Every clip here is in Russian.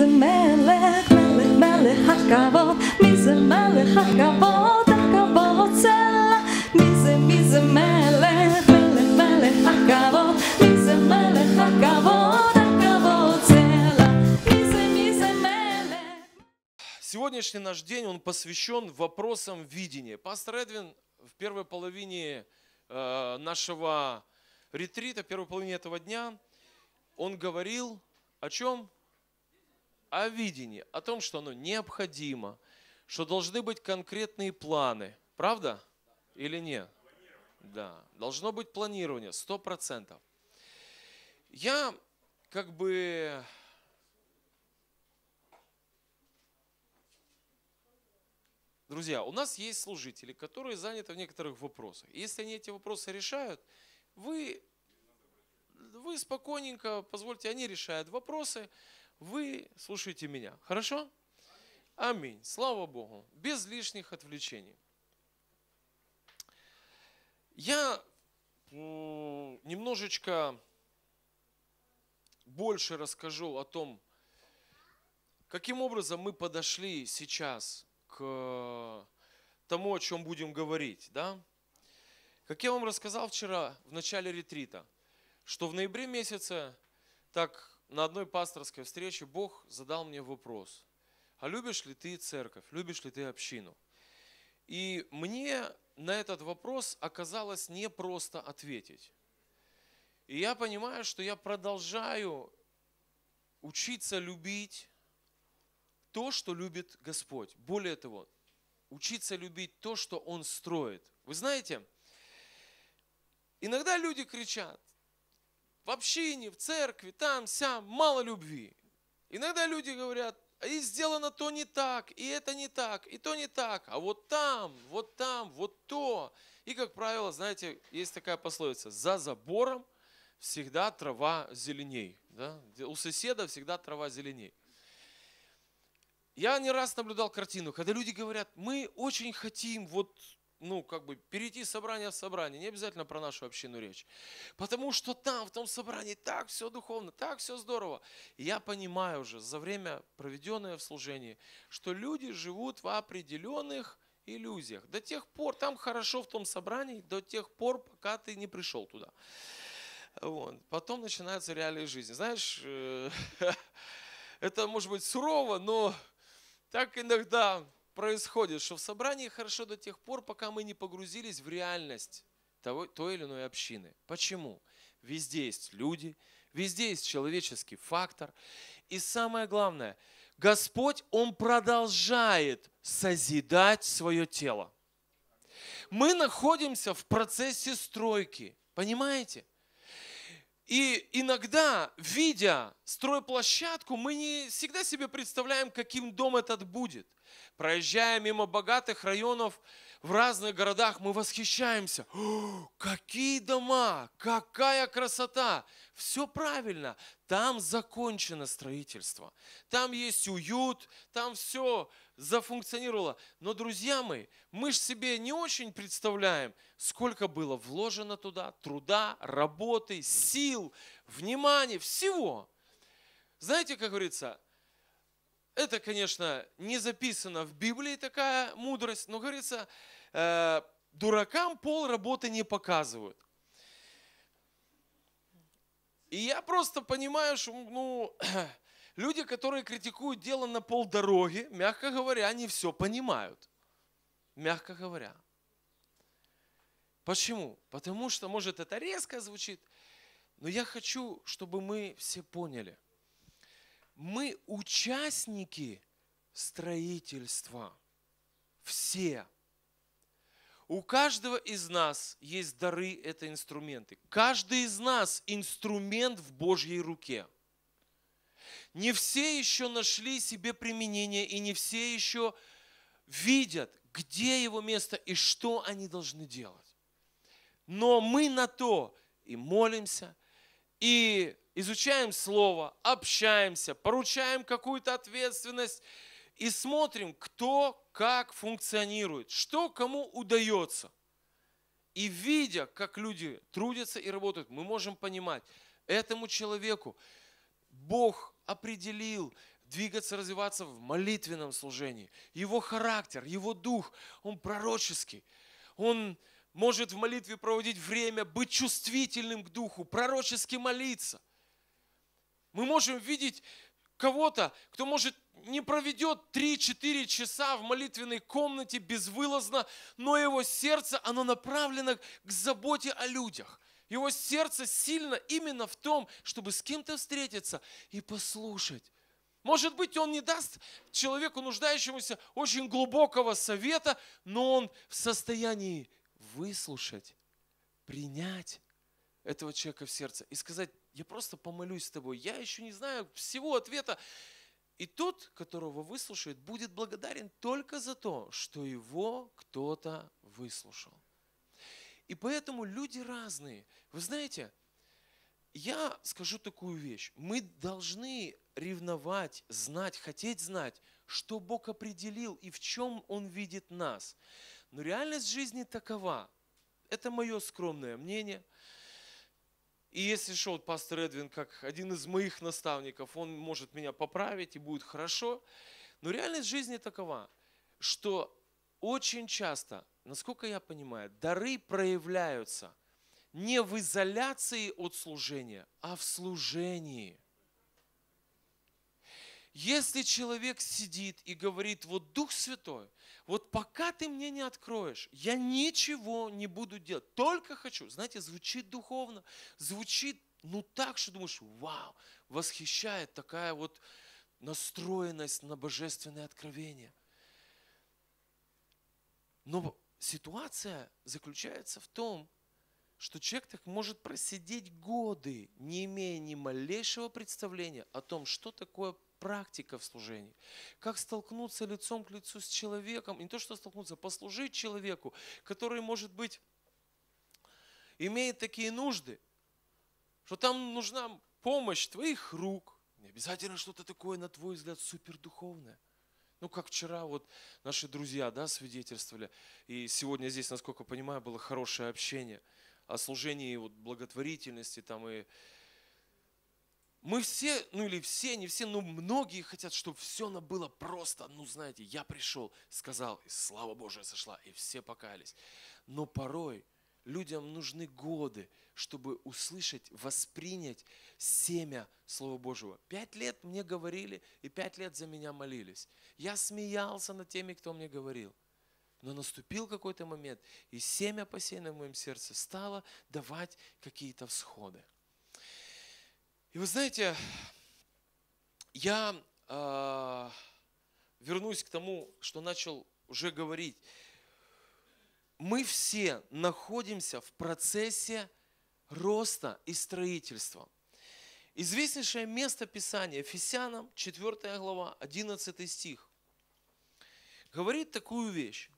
מלך, מלך מלך הכבוד, מי זה מלך הכבוד, הכבוד צלע, מי זה מי זה מלך, מלך מלך הכבוד, מי זה מלך הכבוד, הכבוד צלע, מי זה מי זה מלך. Сегодняшний наш день, он посвящен вопросам видения. Пастор Эдвин в первой половине э, нашего ретрита, первой половине этого дня, он говорил о чем? о видении, о том, что оно необходимо, что должны быть конкретные планы. Правда? Или нет? Да. Должно быть планирование, сто процентов. Я как бы Друзья, у нас есть служители, которые заняты в некоторых вопросах. Если они эти вопросы решают, вы, вы спокойненько, позвольте, они решают вопросы, вы слушаете меня. Хорошо? Аминь. Слава Богу. Без лишних отвлечений. Я немножечко больше расскажу о том, каким образом мы подошли сейчас к тому, о чем будем говорить. Да? Как я вам рассказал вчера в начале ретрита, что в ноябре месяце так на одной пасторской встрече Бог задал мне вопрос, а любишь ли ты церковь, любишь ли ты общину? И мне на этот вопрос оказалось непросто ответить. И я понимаю, что я продолжаю учиться любить то, что любит Господь. Более того, учиться любить то, что Он строит. Вы знаете, иногда люди кричат, в общине, в церкви, там, сям, мало любви. Иногда люди говорят, и «А сделано то не так, и это не так, и то не так, а вот там, вот там, вот то. И, как правило, знаете, есть такая пословица, за забором всегда трава зеленей. Да? У соседа всегда трава зеленей. Я не раз наблюдал картину, когда люди говорят, мы очень хотим вот ну, как бы перейти собрание в собрание, не обязательно про нашу общину речь. Потому что там, в том собрании, так все духовно, так все здорово. И я понимаю уже за время, проведенное в служении, что люди живут в определенных иллюзиях. До тех пор, там хорошо в том собрании, до тех пор, пока ты не пришел туда. Вот. Потом начинается реальная жизнь. Знаешь, э, это может быть сурово, но так иногда происходит, что в собрании хорошо до тех пор, пока мы не погрузились в реальность того, той или иной общины. Почему? Везде есть люди, везде есть человеческий фактор. И самое главное, Господь, Он продолжает созидать свое тело. Мы находимся в процессе стройки, понимаете? И иногда, видя стройплощадку, мы не всегда себе представляем, каким дом этот будет. Проезжая мимо богатых районов в разных городах, мы восхищаемся. О, какие дома, какая красота. Все правильно. Там закончено строительство. Там есть уют, там все зафункционировало. Но, друзья мои, мы же себе не очень представляем, сколько было вложено туда труда, работы, сил, внимания, всего. Знаете, как говорится, это, конечно, не записано в Библии такая мудрость, но, говорится, э, дуракам пол работы не показывают. И я просто понимаю, что, ну, Люди, которые критикуют дело на полдороги, мягко говоря, не все понимают. Мягко говоря. Почему? Потому что, может, это резко звучит, но я хочу, чтобы мы все поняли. Мы участники строительства. Все. У каждого из нас есть дары, это инструменты. Каждый из нас инструмент в Божьей руке – не все еще нашли себе применение, и не все еще видят, где его место и что они должны делать. Но мы на то и молимся, и изучаем Слово, общаемся, поручаем какую-то ответственность и смотрим, кто как функционирует, что кому удается. И видя, как люди трудятся и работают, мы можем понимать, этому человеку Бог определил двигаться, развиваться в молитвенном служении. Его характер, его дух, он пророческий. Он может в молитве проводить время, быть чувствительным к духу, пророчески молиться. Мы можем видеть кого-то, кто, может, не проведет 3-4 часа в молитвенной комнате безвылазно, но его сердце, оно направлено к заботе о людях. Его сердце сильно именно в том, чтобы с кем-то встретиться и послушать. Может быть, он не даст человеку, нуждающемуся, очень глубокого совета, но он в состоянии выслушать, принять этого человека в сердце и сказать, я просто помолюсь с тобой, я еще не знаю всего ответа. И тот, которого выслушает, будет благодарен только за то, что его кто-то выслушал. И поэтому люди разные. Вы знаете, я скажу такую вещь. Мы должны ревновать, знать, хотеть знать, что Бог определил и в чем Он видит нас. Но реальность жизни такова. Это мое скромное мнение. И если что, пастор Эдвин, как один из моих наставников, он может меня поправить и будет хорошо. Но реальность жизни такова, что очень часто насколько я понимаю, дары проявляются не в изоляции от служения, а в служении. Если человек сидит и говорит, вот Дух Святой, вот пока ты мне не откроешь, я ничего не буду делать, только хочу. Знаете, звучит духовно, звучит ну так, что думаешь, вау, восхищает такая вот настроенность на божественное откровение. Но Ситуация заключается в том, что человек так может просидеть годы, не имея ни малейшего представления о том, что такое практика в служении. Как столкнуться лицом к лицу с человеком, не то что столкнуться, послужить человеку, который, может быть, имеет такие нужды, что там нужна помощь твоих рук, не обязательно что-то такое, на твой взгляд, супердуховное – ну, как вчера вот наши друзья, да, свидетельствовали. И сегодня здесь, насколько понимаю, было хорошее общение о служении вот, благотворительности там и мы все, ну или все, не все, но многие хотят, чтобы все оно было просто. Ну, знаете, я пришел, сказал, и слава Божия сошла, и все покаялись. Но порой – людям нужны годы, чтобы услышать, воспринять семя Слова Божьего. Пять лет мне говорили, и пять лет за меня молились. Я смеялся над теми, кто мне говорил. Но наступил какой-то момент, и семя, посеянное в моем сердце, стало давать какие-то всходы. И вы знаете, я э, вернусь к тому, что начал уже говорить мы все находимся в процессе роста и строительства. Известнейшее место Писания, Ефесянам, 4 глава, 11 стих, говорит такую вещь.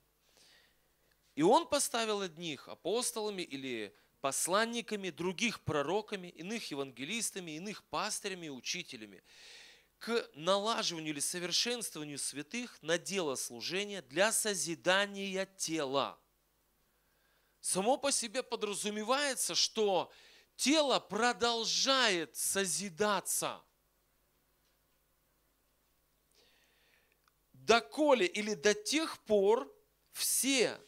И он поставил одних апостолами или посланниками, других пророками, иных евангелистами, иных пастырями и учителями к налаживанию или совершенствованию святых на дело служения для созидания тела – само по себе подразумевается, что тело продолжает созидаться. Доколе или до тех пор все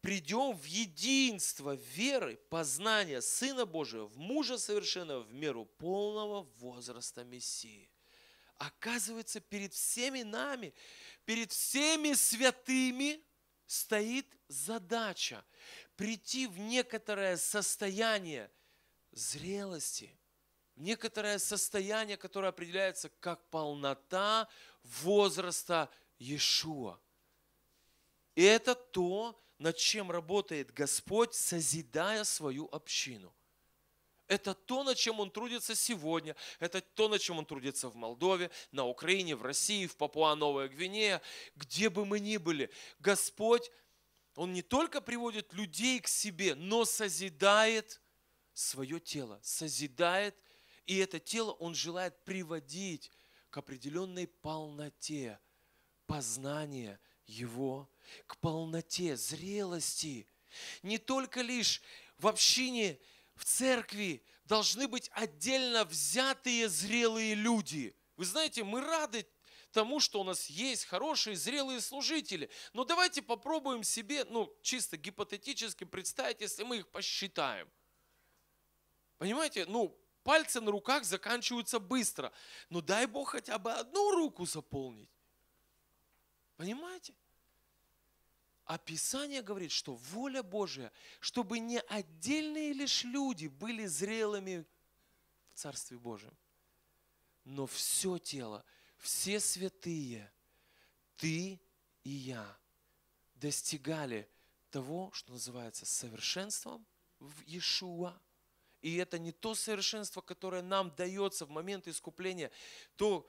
придем в единство веры, познания Сына Божия, в мужа совершенного, в меру полного возраста Мессии. Оказывается, перед всеми нами, перед всеми святыми – стоит задача прийти в некоторое состояние зрелости, в некоторое состояние, которое определяется как полнота возраста Иешуа. И это то, над чем работает Господь, созидая свою общину. Это то, над чем он трудится сегодня. Это то, над чем он трудится в Молдове, на Украине, в России, в Папуа-Новая Гвинея, где бы мы ни были. Господь, Он не только приводит людей к себе, но созидает свое тело, созидает, и это тело Он желает приводить к определенной полноте познания Его, к полноте зрелости. Не только лишь в общине в церкви должны быть отдельно взятые зрелые люди. Вы знаете, мы рады тому, что у нас есть хорошие, зрелые служители. Но давайте попробуем себе, ну, чисто гипотетически представить, если мы их посчитаем. Понимаете, ну, пальцы на руках заканчиваются быстро. Но ну, дай Бог хотя бы одну руку заполнить. Понимаете? А Писание говорит, что воля Божья, чтобы не отдельные лишь люди были зрелыми в Царстве Божьем, но все тело, все святые, ты и я, достигали того, что называется совершенством в Иешуа. И это не то совершенство, которое нам дается в момент искупления, то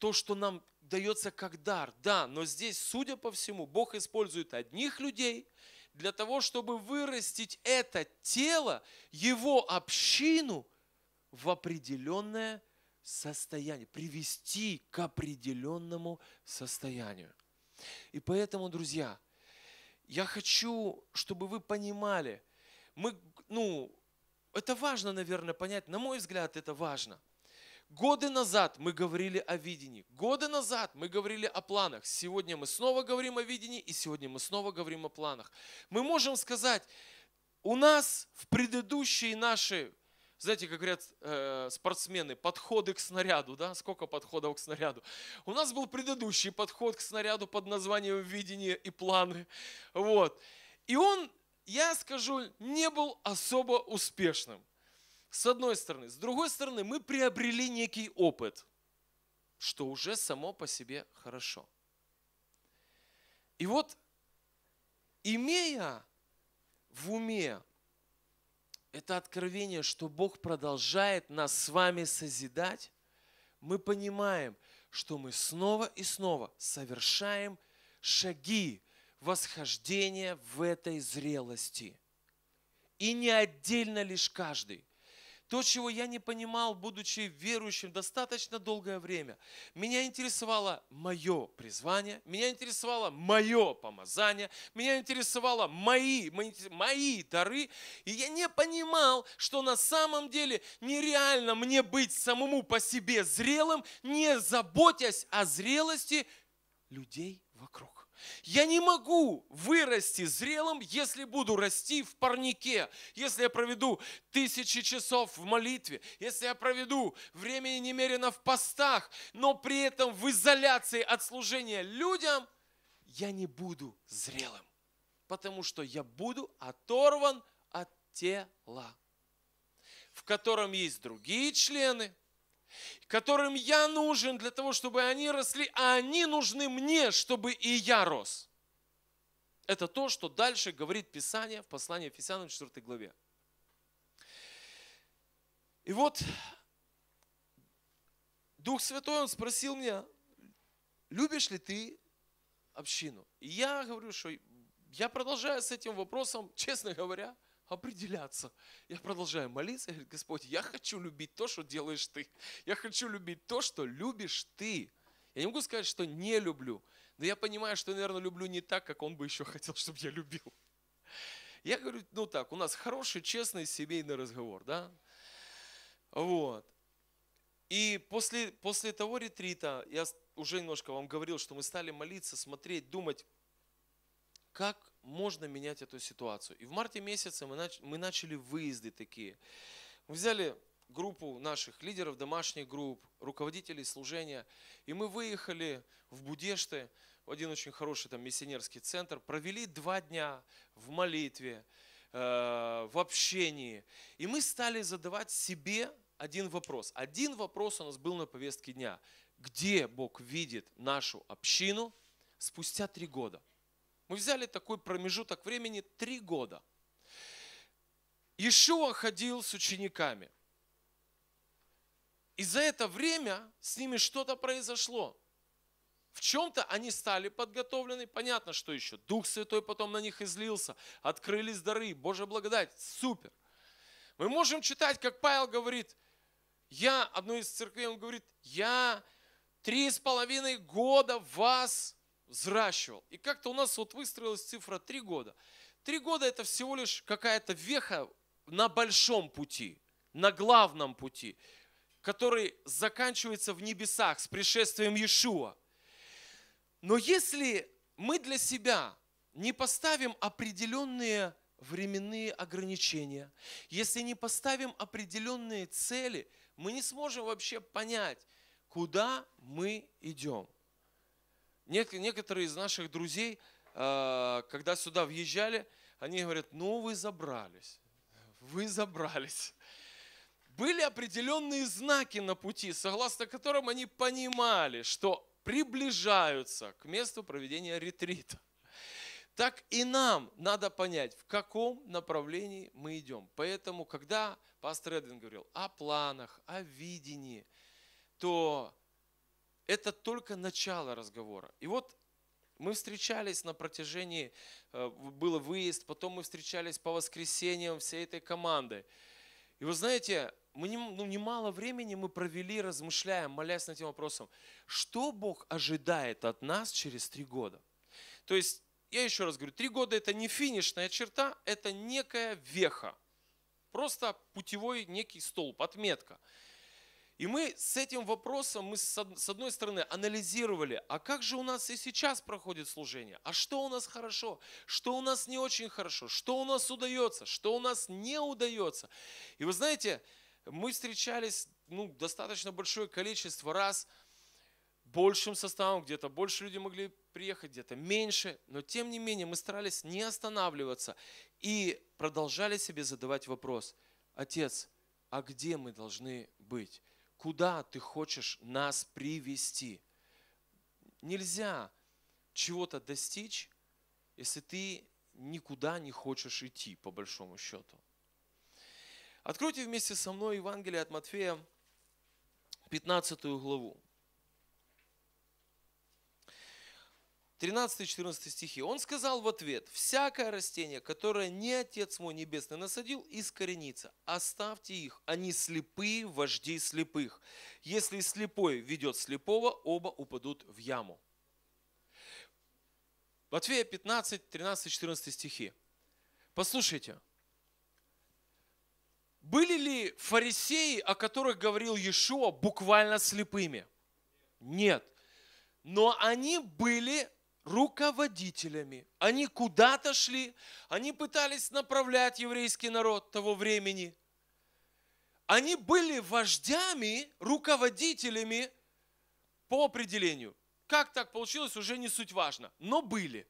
то, что нам дается как дар. Да, но здесь, судя по всему, Бог использует одних людей для того, чтобы вырастить это тело, его общину в определенное состояние, привести к определенному состоянию. И поэтому, друзья, я хочу, чтобы вы понимали, мы, ну, это важно, наверное, понять, на мой взгляд, это важно – Годы назад мы говорили о видении, годы назад мы говорили о планах. Сегодня мы снова говорим о видении, и сегодня мы снова говорим о планах. Мы можем сказать, у нас в предыдущие наши, знаете, как говорят э, спортсмены, подходы к снаряду, да, сколько подходов к снаряду. У нас был предыдущий подход к снаряду под названием видение и планы, вот. И он, я скажу, не был особо успешным. С одной стороны. С другой стороны, мы приобрели некий опыт, что уже само по себе хорошо. И вот, имея в уме это откровение, что Бог продолжает нас с вами созидать, мы понимаем, что мы снова и снова совершаем шаги восхождения в этой зрелости. И не отдельно лишь каждый. То, чего я не понимал, будучи верующим достаточно долгое время, меня интересовало мое призвание, меня интересовало мое помазание, меня интересовало мои, мои, дары, и я не понимал, что на самом деле нереально мне быть самому по себе зрелым, не заботясь о зрелости людей вокруг. Я не могу вырасти зрелым, если буду расти в парнике, если я проведу тысячи часов в молитве, если я проведу времени немерено в постах, но при этом в изоляции от служения людям, я не буду зрелым, потому что я буду оторван от тела, в котором есть другие члены, которым я нужен для того, чтобы они росли, а они нужны мне, чтобы и я рос. Это то, что дальше говорит Писание в послании Ефесянам 4 главе. И вот Дух Святой, Он спросил меня, любишь ли ты общину? И я говорю, что я продолжаю с этим вопросом, честно говоря – определяться. Я продолжаю молиться, я Господь, я хочу любить то, что делаешь ты. Я хочу любить то, что любишь ты. Я не могу сказать, что не люблю, но я понимаю, что, наверное, люблю не так, как он бы еще хотел, чтобы я любил. Я говорю, ну так, у нас хороший, честный семейный разговор, да? Вот. И после, после того ретрита, я уже немножко вам говорил, что мы стали молиться, смотреть, думать, как можно менять эту ситуацию. И в марте месяце мы, нач- мы начали выезды такие. Мы взяли группу наших лидеров домашних групп, руководителей служения, и мы выехали в Будешты, в один очень хороший там миссионерский центр, провели два дня в молитве, э, в общении, и мы стали задавать себе один вопрос. Один вопрос у нас был на повестке дня. Где Бог видит нашу общину спустя три года? Мы взяли такой промежуток времени три года. Ишуа ходил с учениками. И за это время с ними что-то произошло. В чем-то они стали подготовлены, понятно, что еще. Дух Святой потом на них излился, открылись дары, Божья благодать, супер. Мы можем читать, как Павел говорит, я, одной из церквей, он говорит, я три с половиной года вас взращивал. И как-то у нас вот выстроилась цифра 3 года. 3 года это всего лишь какая-то веха на большом пути, на главном пути, который заканчивается в небесах с пришествием Иешуа. Но если мы для себя не поставим определенные временные ограничения, если не поставим определенные цели, мы не сможем вообще понять, куда мы идем – Некоторые из наших друзей, а, когда сюда въезжали, они говорят, ну вы забрались, вы забрались. Были определенные знаки на пути, согласно которым они понимали, что приближаются к месту проведения ретрита. Так и нам надо понять, в каком направлении мы идем. Поэтому, когда пастор Эдвин говорил о планах, о видении, то это только начало разговора. И вот мы встречались на протяжении, э, был выезд, потом мы встречались по воскресеньям всей этой команды. И вы знаете, мы не, ну, немало времени мы провели, размышляя, молясь над этим вопросом, что Бог ожидает от нас через три года. То есть, я еще раз говорю, три года это не финишная черта, это некая веха. Просто путевой некий столб, отметка. И мы с этим вопросом, мы с одной стороны анализировали, а как же у нас и сейчас проходит служение? А что у нас хорошо? Что у нас не очень хорошо? Что у нас удается? Что у нас не удается? И вы знаете, мы встречались ну, достаточно большое количество раз большим составом, где-то больше людей могли приехать, где-то меньше, но тем не менее мы старались не останавливаться и продолжали себе задавать вопрос, Отец, а где мы должны быть? куда ты хочешь нас привести. Нельзя чего-то достичь, если ты никуда не хочешь идти, по большому счету. Откройте вместе со мной Евангелие от Матфея, 15 главу. 13-14 стихи. Он сказал в ответ, «Всякое растение, которое не Отец мой Небесный насадил, искоренится. Оставьте их, они слепые, вожди слепых. Если слепой ведет слепого, оба упадут в яму». Матфея 15, 13, 14 стихи. Послушайте, были ли фарисеи, о которых говорил Иешуа, буквально слепыми? Нет. Но они были руководителями. Они куда-то шли, они пытались направлять еврейский народ того времени. Они были вождями, руководителями по определению. Как так получилось, уже не суть важно, но были.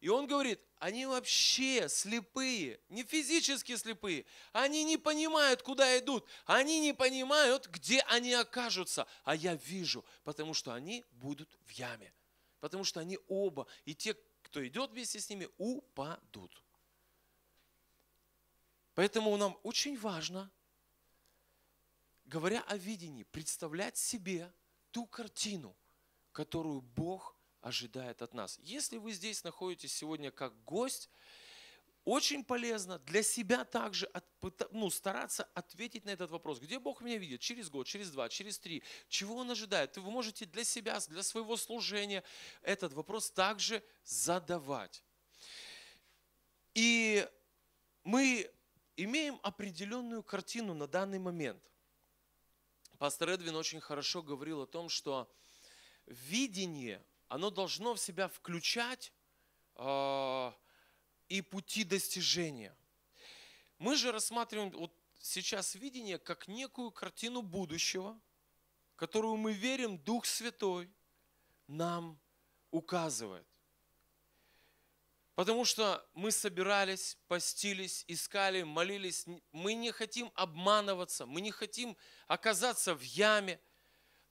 И он говорит, они вообще слепые, не физически слепые. Они не понимают, куда идут. Они не понимают, где они окажутся. А я вижу, потому что они будут в яме потому что они оба, и те, кто идет вместе с ними, упадут. Поэтому нам очень важно, говоря о видении, представлять себе ту картину, которую Бог ожидает от нас. Если вы здесь находитесь сегодня как гость, очень полезно для себя также от, ну, стараться ответить на этот вопрос. Где Бог меня видит? Через год, через два, через три. Чего Он ожидает? Вы можете для себя, для своего служения этот вопрос также задавать. И мы имеем определенную картину на данный момент. Пастор Эдвин очень хорошо говорил о том, что видение, оно должно в себя включать э, и пути достижения. Мы же рассматриваем вот сейчас видение как некую картину будущего, которую мы верим, Дух Святой нам указывает. Потому что мы собирались, постились, искали, молились. Мы не хотим обманываться, мы не хотим оказаться в яме.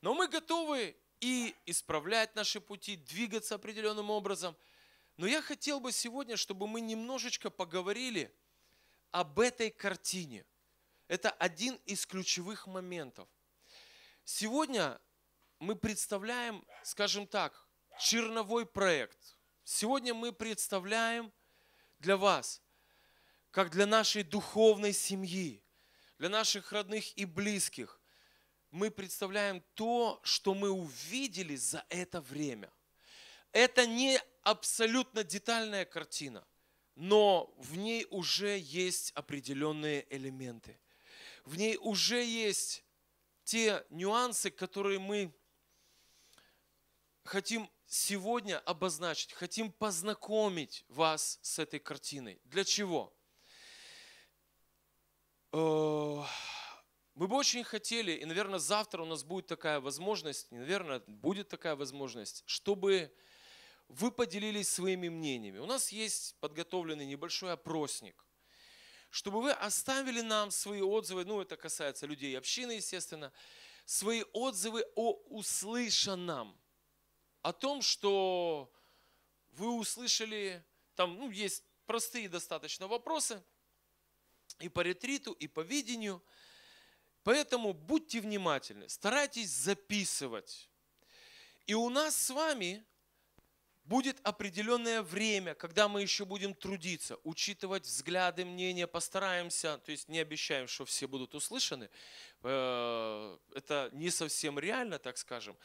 Но мы готовы и исправлять наши пути, двигаться определенным образом – но я хотел бы сегодня, чтобы мы немножечко поговорили об этой картине. Это один из ключевых моментов. Сегодня мы представляем, скажем так, черновой проект. Сегодня мы представляем для вас, как для нашей духовной семьи, для наших родных и близких, мы представляем то, что мы увидели за это время. Это не абсолютно детальная картина, но в ней уже есть определенные элементы. В ней уже есть те нюансы, которые мы хотим сегодня обозначить, хотим познакомить вас с этой картиной. Для чего? Э, мы бы очень хотели, и, наверное, завтра у нас будет такая возможность, и, наверное, будет такая возможность, чтобы вы поделились своими мнениями. У нас есть подготовленный небольшой опросник, чтобы вы оставили нам свои отзывы, ну это касается людей общины, естественно, свои отзывы о услышанном, о том, что вы услышали, там ну, есть простые достаточно вопросы и по ретриту, и по видению. Поэтому будьте внимательны, старайтесь записывать. И у нас с вами Будет определенное время, когда мы еще будем трудиться, учитывать взгляды, мнения, постараемся, то есть не обещаем, что все будут услышаны. Э, это не совсем реально, так скажем.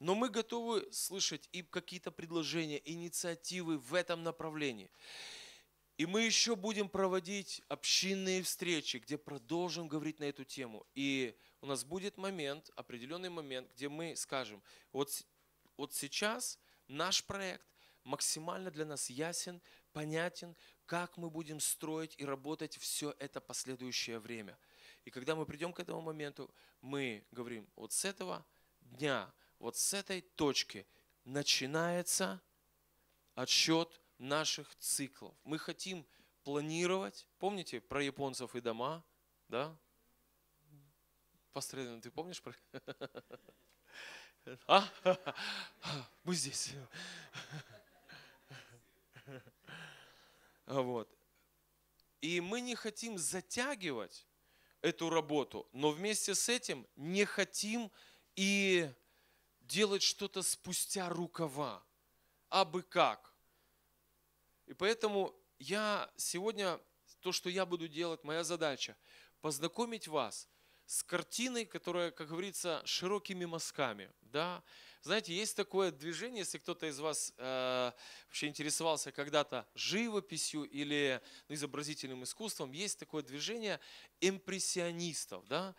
Но мы готовы слышать и какие-то предложения, инициативы в этом направлении. И мы еще будем проводить общинные встречи, где продолжим говорить на эту тему. И у нас будет момент, определенный момент, где мы скажем, вот, вот сейчас – наш проект максимально для нас ясен, понятен, как мы будем строить и работать все это последующее время. И когда мы придем к этому моменту, мы говорим, вот с этого дня, вот с этой точки начинается отсчет наших циклов. Мы хотим планировать, помните про японцев и дома, да? Посредственно, ты помнишь про... А? Мы здесь. Вот. И мы не хотим затягивать эту работу, но вместе с этим не хотим и делать что-то спустя рукава, а бы как. И поэтому я сегодня, то, что я буду делать, моя задача, познакомить вас – с картиной, которая, как говорится, широкими мазками. Да? Знаете, есть такое движение, если кто-то из вас э, вообще интересовался когда-то живописью или ну, изобразительным искусством, есть такое движение импрессионистов. Да?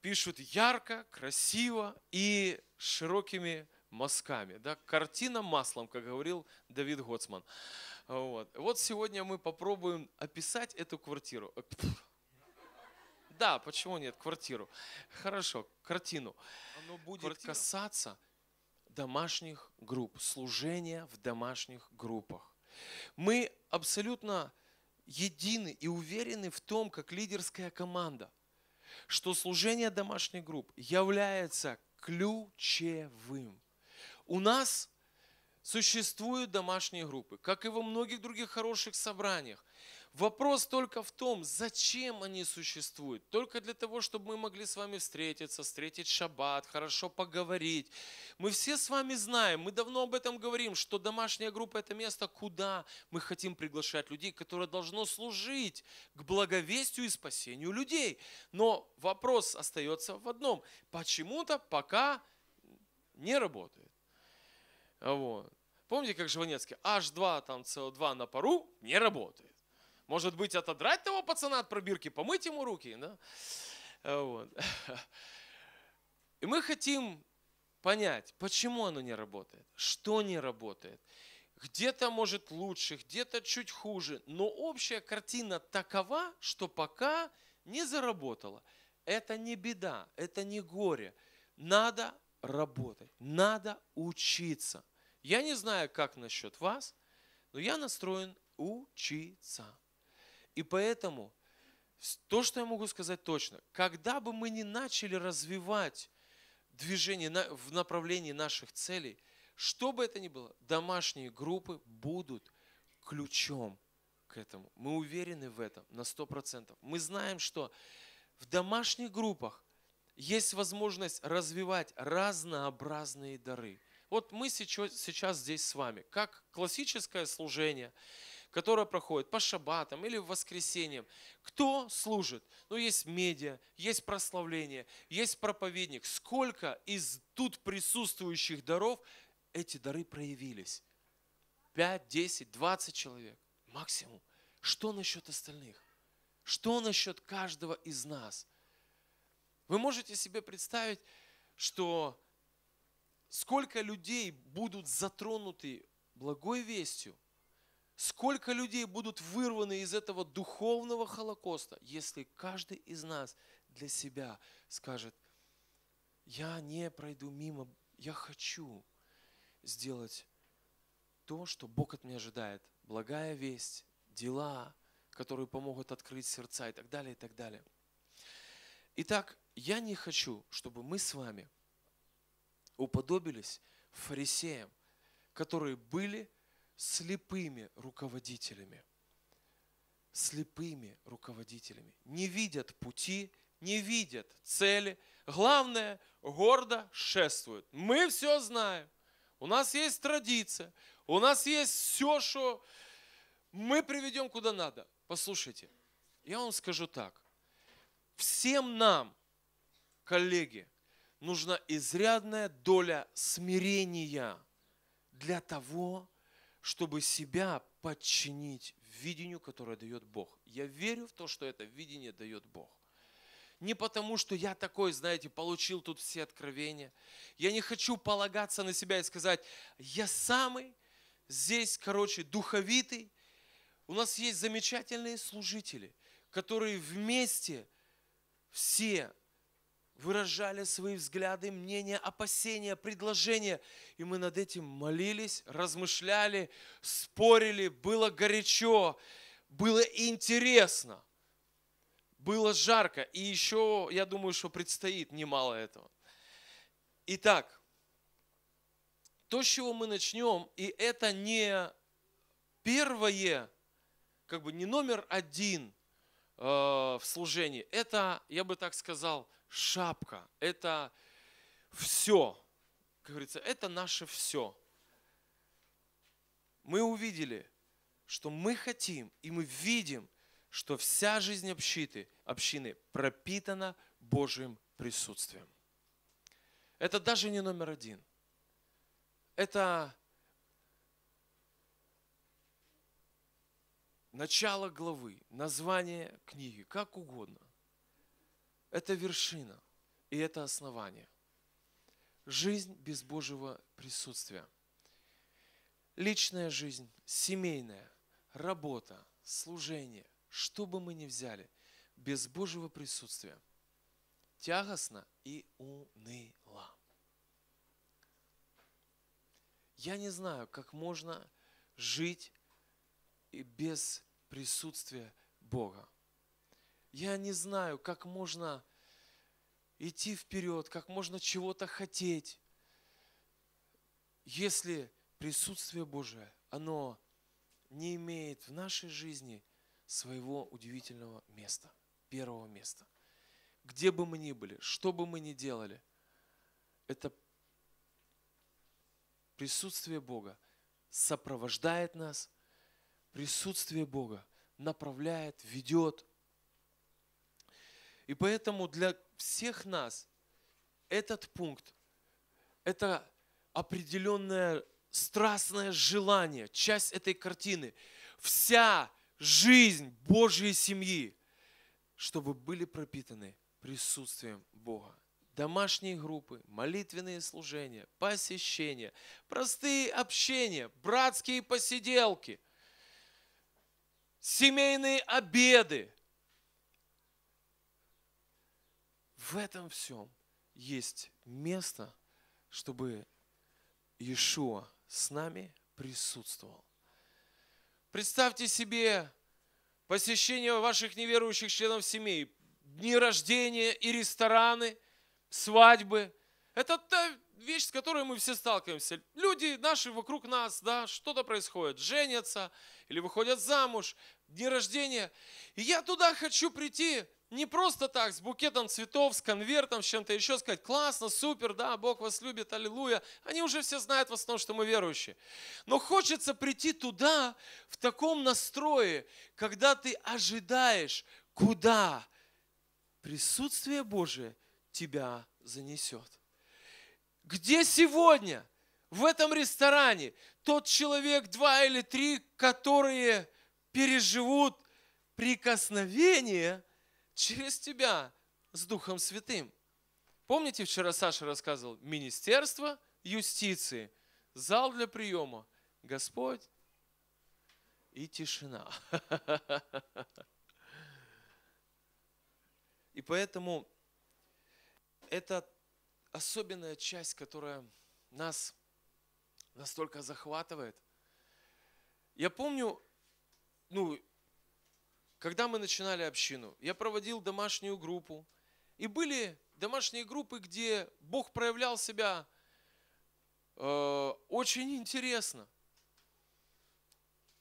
Пишут ярко, красиво и широкими мазками. Да? Картина маслом, как говорил Давид Гоцман. Вот. вот сегодня мы попробуем описать эту квартиру. Э, да, почему нет? Квартиру. Хорошо, картину. Оно а ну, будет Квартира. касаться домашних групп, служения в домашних группах. Мы абсолютно едины и уверены в том, как лидерская команда, что служение домашних групп является ключевым. У нас существуют домашние группы, как и во многих других хороших собраниях. Вопрос только в том, зачем они существуют. Только для того, чтобы мы могли с вами встретиться, встретить шаббат, хорошо поговорить. Мы все с вами знаем, мы давно об этом говорим, что домашняя группа – это место, куда мы хотим приглашать людей, которое должно служить к благовестию и спасению людей. Но вопрос остается в одном. Почему-то пока не работает. Вот. Помните, как Жванецкий? H2, там, CO2 на пару не работает. Может быть, отодрать того пацана от пробирки, помыть ему руки. Да? Э, вот. И мы хотим понять, почему оно не работает, что не работает. Где-то, может, лучше, где-то чуть хуже. Но общая картина такова, что пока не заработала. Это не беда, это не горе. Надо работать, надо учиться. Я не знаю, как насчет вас, но я настроен учиться. И поэтому то, что я могу сказать точно, когда бы мы не начали развивать движение в направлении наших целей, что бы это ни было, домашние группы будут ключом к этому. Мы уверены в этом на 100%. Мы знаем, что в домашних группах есть возможность развивать разнообразные дары. Вот мы сейчас здесь с вами, как классическое служение – которая проходит по шабатам или в воскресенье. Кто служит? Ну, есть медиа, есть прославление, есть проповедник. Сколько из тут присутствующих даров эти дары проявились? 5, 10, 20 человек максимум. Что насчет остальных? Что насчет каждого из нас? Вы можете себе представить, что сколько людей будут затронуты благой вестью, Сколько людей будут вырваны из этого духовного холокоста, если каждый из нас для себя скажет, я не пройду мимо, я хочу сделать то, что Бог от меня ожидает. Благая весть, дела, которые помогут открыть сердца и так далее, и так далее. Итак, я не хочу, чтобы мы с вами уподобились фарисеям, которые были – слепыми руководителями. Слепыми руководителями. Не видят пути, не видят цели. Главное, гордо шествуют. Мы все знаем. У нас есть традиция. У нас есть все, что мы приведем куда надо. Послушайте, я вам скажу так. Всем нам, коллеги, нужна изрядная доля смирения для того, чтобы себя подчинить видению, которое дает Бог. Я верю в то, что это видение дает Бог. Не потому, что я такой, знаете, получил тут все откровения. Я не хочу полагаться на себя и сказать, я самый здесь, короче, духовитый. У нас есть замечательные служители, которые вместе все выражали свои взгляды, мнения, опасения, предложения. И мы над этим молились, размышляли, спорили, было горячо, было интересно, было жарко. И еще, я думаю, что предстоит немало этого. Итак, то, с чего мы начнем, и это не первое, как бы не номер один э, – в служении. Это, я бы так сказал, шапка, это все. Как говорится, это наше все. Мы увидели, что мы хотим, и мы видим, что вся жизнь общины, общины пропитана Божьим присутствием. Это даже не номер один. Это начало главы, название книги, как угодно – это вершина и это основание. Жизнь без Божьего присутствия. Личная жизнь, семейная, работа, служение, что бы мы ни взяли, без Божьего присутствия тягостно и уныло. Я не знаю, как можно жить и без присутствия Бога. Я не знаю, как можно идти вперед, как можно чего-то хотеть, если присутствие Божие, оно не имеет в нашей жизни своего удивительного места, первого места. Где бы мы ни были, что бы мы ни делали, это присутствие Бога сопровождает нас, присутствие Бога направляет, ведет – и поэтому для всех нас этот пункт – это определенное страстное желание, часть этой картины. Вся жизнь Божьей семьи, чтобы были пропитаны присутствием Бога. Домашние группы, молитвенные служения, посещения, простые общения, братские посиделки, семейные обеды – В этом всем есть место, чтобы Иешуа с нами присутствовал. Представьте себе посещение ваших неверующих членов семей, дни рождения и рестораны, свадьбы. Это та вещь, с которой мы все сталкиваемся. Люди наши вокруг нас, да, что-то происходит, женятся или выходят замуж, дни рождения. И я туда хочу прийти не просто так, с букетом цветов, с конвертом, с чем-то еще сказать, классно, супер, да, Бог вас любит, аллилуйя. Они уже все знают в основном, что мы верующие. Но хочется прийти туда, в таком настрое, когда ты ожидаешь, куда присутствие Божие тебя занесет. Где сегодня в этом ресторане тот человек, два или три, которые переживут прикосновение – через тебя с Духом Святым. Помните, вчера Саша рассказывал, Министерство юстиции, зал для приема, Господь и тишина. И поэтому это особенная часть, которая нас настолько захватывает. Я помню, ну, когда мы начинали общину, я проводил домашнюю группу. И были домашние группы, где Бог проявлял себя э, очень интересно.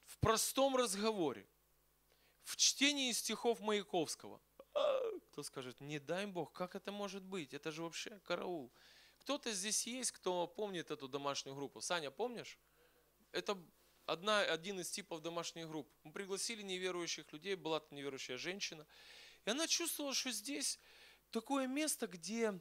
В простом разговоре. В чтении стихов Маяковского. А, кто скажет, не дай Бог, как это может быть? Это же вообще караул. Кто-то здесь есть, кто помнит эту домашнюю группу? Саня, помнишь? Это одна, один из типов домашних групп. Мы пригласили неверующих людей, была там неверующая женщина. И она чувствовала, что здесь такое место, где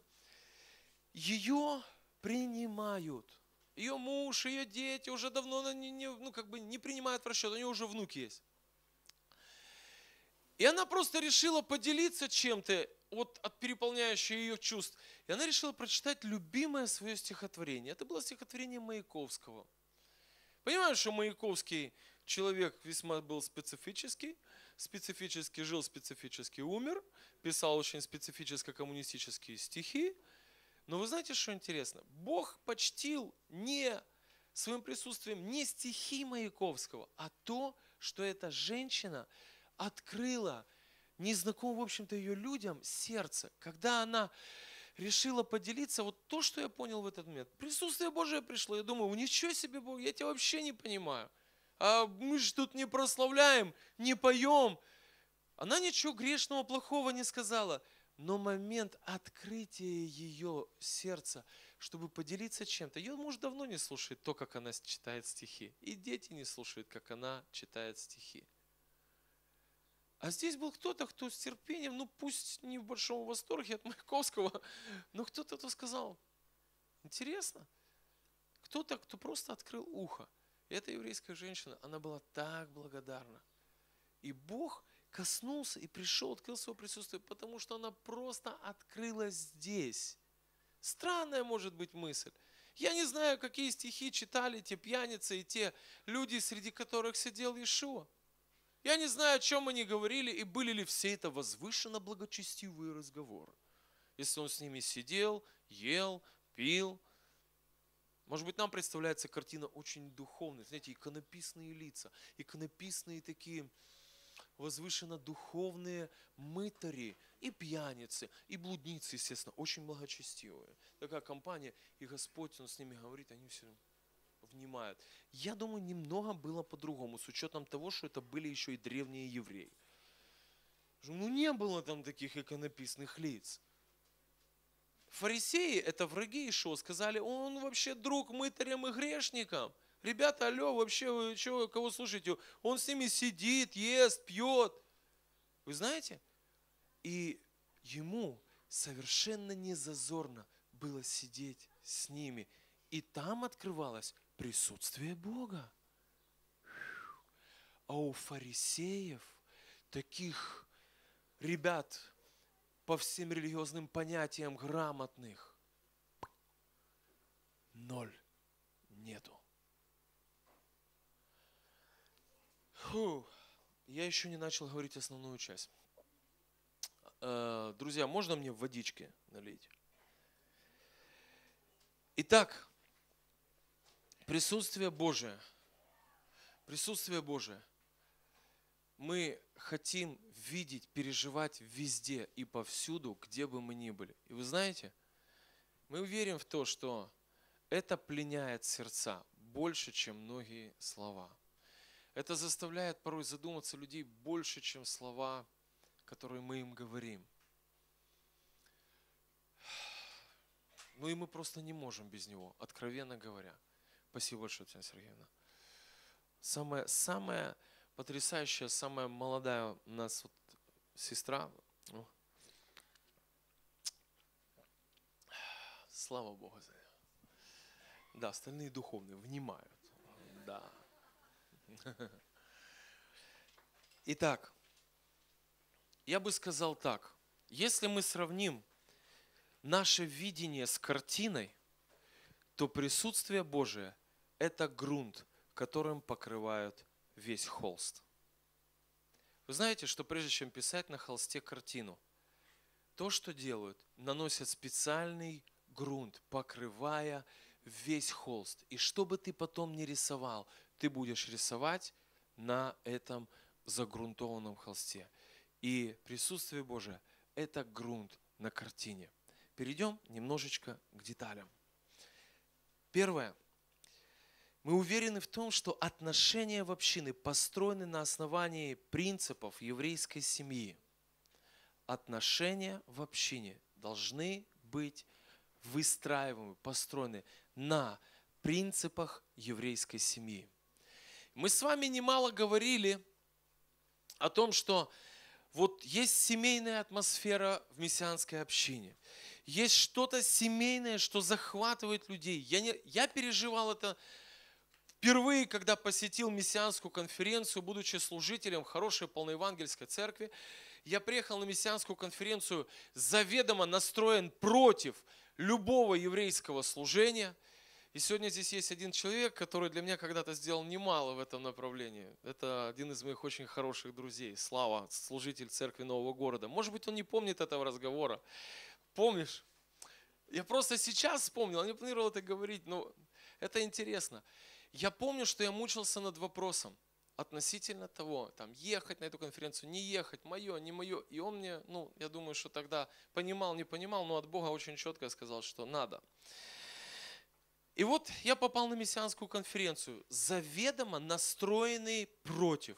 ее принимают. Ее муж, ее дети уже давно не, не, ну, как бы не принимают в расчет, у нее уже внук есть. И она просто решила поделиться чем-то от, от переполняющих ее чувств. И она решила прочитать любимое свое стихотворение. Это было стихотворение Маяковского – Понимаю, что Маяковский человек весьма был специфический, специфически жил, специфически умер, писал очень специфическо-коммунистические стихи. Но вы знаете, что интересно? Бог почтил не своим присутствием не стихи Маяковского, а то, что эта женщина открыла незнакомым, в общем-то, ее людям сердце, когда она решила поделиться вот то, что я понял в этот момент. Присутствие Божие пришло. Я думаю, ничего себе, Бог, я тебя вообще не понимаю. А мы же тут не прославляем, не поем. Она ничего грешного, плохого не сказала. Но момент открытия ее сердца, чтобы поделиться чем-то. Ее муж давно не слушает то, как она читает стихи. И дети не слушают, как она читает стихи. А здесь был кто-то, кто с терпением, ну пусть не в большом восторге от Маяковского, но кто-то это сказал. Интересно. Кто-то, кто просто открыл ухо. эта еврейская женщина, она была так благодарна. И Бог коснулся и пришел, открыл свое присутствие, потому что она просто открылась здесь. Странная может быть мысль. Я не знаю, какие стихи читали те пьяницы и те люди, среди которых сидел Ишуа. Я не знаю, о чем они говорили и были ли все это возвышенно благочестивые разговоры. Если он с ними сидел, ел, пил. Может быть, нам представляется картина очень духовная. Знаете, иконописные лица, иконописные такие возвышенно духовные мытари и пьяницы, и блудницы, естественно, очень благочестивые. Такая компания, и Господь, Он с ними говорит, они все внимают. Я думаю, немного было по-другому, с учетом того, что это были еще и древние евреи. Ну не было там таких иконописных лиц. Фарисеи, это враги Ишо, сказали, он вообще друг мытарям и грешникам. Ребята, алло, вообще, вы чего, кого слушаете? Он с ними сидит, ест, пьет. Вы знаете? И ему совершенно незазорно было сидеть с ними. И там открывалось присутствие Бога. А у фарисеев, таких ребят по всем религиозным понятиям грамотных, ноль нету. Фу, я еще не начал говорить основную часть. Э, друзья, можно мне водички налить? Итак, Присутствие Божие. Присутствие Божие. Мы хотим видеть, переживать везде и повсюду, где бы мы ни были. И вы знаете, мы верим в то, что это пленяет сердца больше, чем многие слова. Это заставляет порой задуматься людей больше, чем слова, которые мы им говорим. Ну и мы просто не можем без него, откровенно говоря. Спасибо большое, Татьяна Сергеевна. Самая, самая потрясающая, самая молодая у нас вот сестра. О. Слава Богу за нее. Да, остальные духовные внимают. Да. Итак, я бы сказал так. Если мы сравним наше видение с картиной, то присутствие Божие – это грунт, которым покрывают весь холст. Вы знаете, что прежде чем писать на холсте картину, то, что делают, наносят специальный грунт, покрывая весь холст. И что бы ты потом не рисовал, ты будешь рисовать на этом загрунтованном холсте. И присутствие Божие – это грунт на картине. Перейдем немножечко к деталям. Первое – мы уверены в том, что отношения в общины построены на основании принципов еврейской семьи. Отношения в общине должны быть выстраиваемы, построены на принципах еврейской семьи. Мы с вами немало говорили о том, что вот есть семейная атмосфера в мессианской общине. Есть что-то семейное, что захватывает людей. Я, не, я переживал это Впервые, когда посетил мессианскую конференцию, будучи служителем хорошей полной евангельской церкви, я приехал на мессианскую конференцию заведомо настроен против любого еврейского служения. И сегодня здесь есть один человек, который для меня когда-то сделал немало в этом направлении. Это один из моих очень хороших друзей, Слава, служитель церкви Нового Города. Может быть, он не помнит этого разговора. Помнишь? Я просто сейчас вспомнил, я а не планировал это говорить, но это интересно. Я помню, что я мучился над вопросом относительно того, там, ехать на эту конференцию, не ехать, мое, не мое. И он мне, ну, я думаю, что тогда понимал, не понимал, но от Бога очень четко сказал, что надо. И вот я попал на мессианскую конференцию, заведомо настроенный против.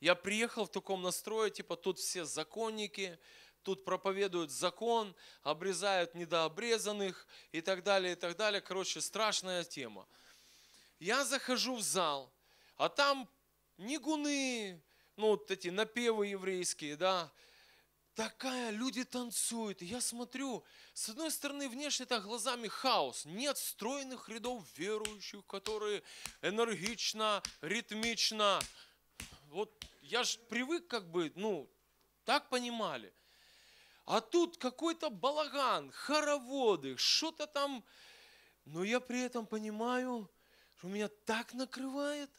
Я приехал в таком настрое, типа тут все законники, тут проповедуют закон, обрезают недообрезанных и так далее, и так далее. Короче, страшная тема. Я захожу в зал, а там нигуны, ну вот эти напевы еврейские, да, такая, люди танцуют. И я смотрю, с одной стороны, внешне это глазами хаос. Нет стройных рядов верующих, которые энергично, ритмично. Вот я же привык как бы, ну, так понимали. А тут какой-то балаган, хороводы, что-то там. Но я при этом понимаю, что меня так накрывает.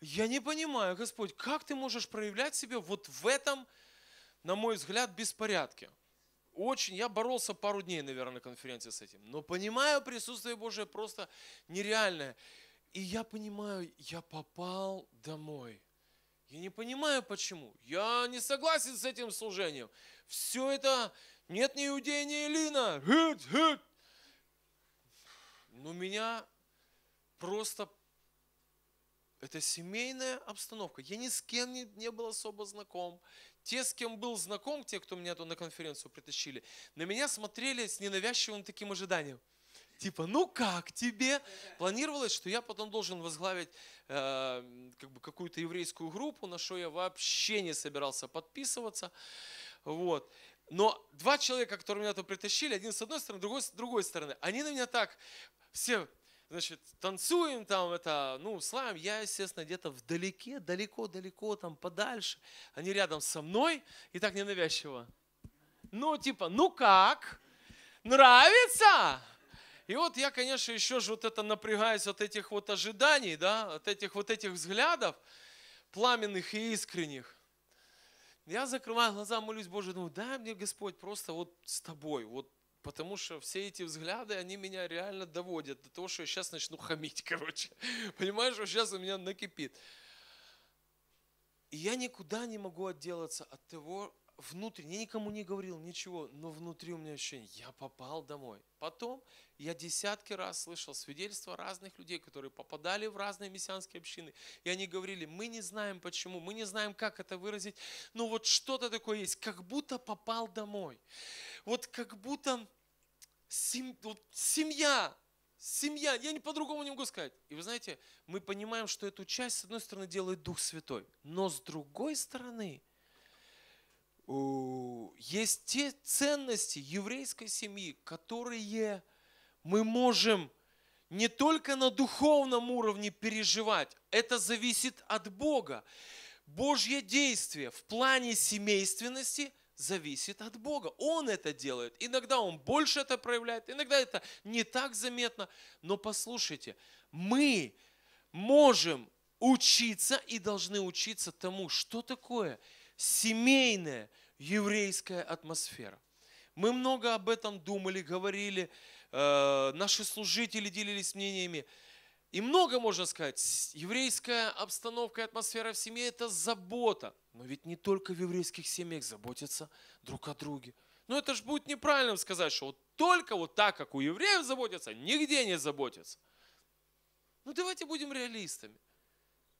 Я не понимаю, Господь, как ты можешь проявлять себя вот в этом, на мой взгляд, беспорядке? Очень, я боролся пару дней, наверное, на конференции с этим, но понимаю, присутствие Божие просто нереальное. И я понимаю, я попал домой. Я не понимаю, почему. Я не согласен с этим служением. Все это нет ни Иудея, ни Илина. Но ну, меня просто это семейная обстановка. Я ни с кем не, не был особо знаком. Те, с кем был знаком, те, кто меня тут на конференцию притащили, на меня смотрели с ненавязчивым таким ожиданием. Типа, ну как тебе? Планировалось, что я потом должен возглавить э, как бы какую-то еврейскую группу, на что я вообще не собирался подписываться. Вот. Но два человека, которые меня тут притащили, один с одной стороны, другой с другой стороны, они на меня так все значит, танцуем там, это, ну, славим. Я, естественно, где-то вдалеке, далеко-далеко, там, подальше. Они рядом со мной и так ненавязчиво. Ну, типа, ну как? Нравится? И вот я, конечно, еще же вот это напрягаюсь от этих вот ожиданий, да, от этих вот этих взглядов пламенных и искренних. Я закрываю глаза, молюсь, Боже, думаю, ну, дай мне, Господь, просто вот с тобой, вот потому что все эти взгляды, они меня реально доводят до того, что я сейчас начну хамить, короче. Понимаешь, что сейчас у меня накипит. И я никуда не могу отделаться от того, внутри. я никому не говорил ничего, но внутри у меня ощущение, я попал домой. Потом я десятки раз слышал свидетельства разных людей, которые попадали в разные мессианские общины, и они говорили, мы не знаем почему, мы не знаем, как это выразить, но вот что-то такое есть, как будто попал домой. Вот как будто Сем... Вот семья, семья, я не по-другому не могу сказать. И вы знаете, мы понимаем, что эту часть, с одной стороны, делает Дух Святой, но с другой стороны, есть те ценности еврейской семьи, которые мы можем не только на духовном уровне переживать, это зависит от Бога. Божье действие в плане семейственности – зависит от Бога. Он это делает. Иногда он больше это проявляет, иногда это не так заметно. Но послушайте, мы можем учиться и должны учиться тому, что такое семейная еврейская атмосфера. Мы много об этом думали, говорили, э, наши служители делились мнениями. И много можно сказать. Еврейская обстановка и атмосфера в семье – это забота. Но ведь не только в еврейских семьях заботятся друг о друге. Но это же будет неправильным сказать, что вот только вот так, как у евреев заботятся, нигде не заботятся. Ну давайте будем реалистами.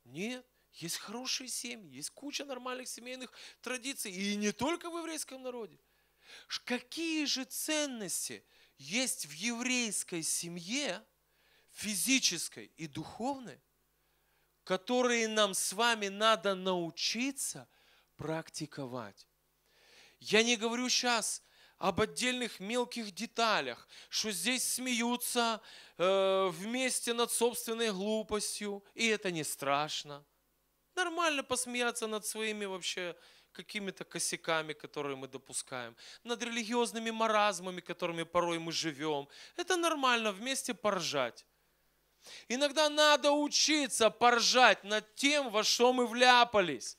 Нет, есть хорошие семьи, есть куча нормальных семейных традиций, и не только в еврейском народе. Какие же ценности есть в еврейской семье – физической и духовной, которые нам с вами надо научиться практиковать. Я не говорю сейчас об отдельных мелких деталях, что здесь смеются э, вместе над собственной глупостью, и это не страшно. Нормально посмеяться над своими вообще какими-то косяками, которые мы допускаем, над религиозными маразмами, которыми порой мы живем. Это нормально вместе поржать. Иногда надо учиться поржать над тем, во что мы вляпались.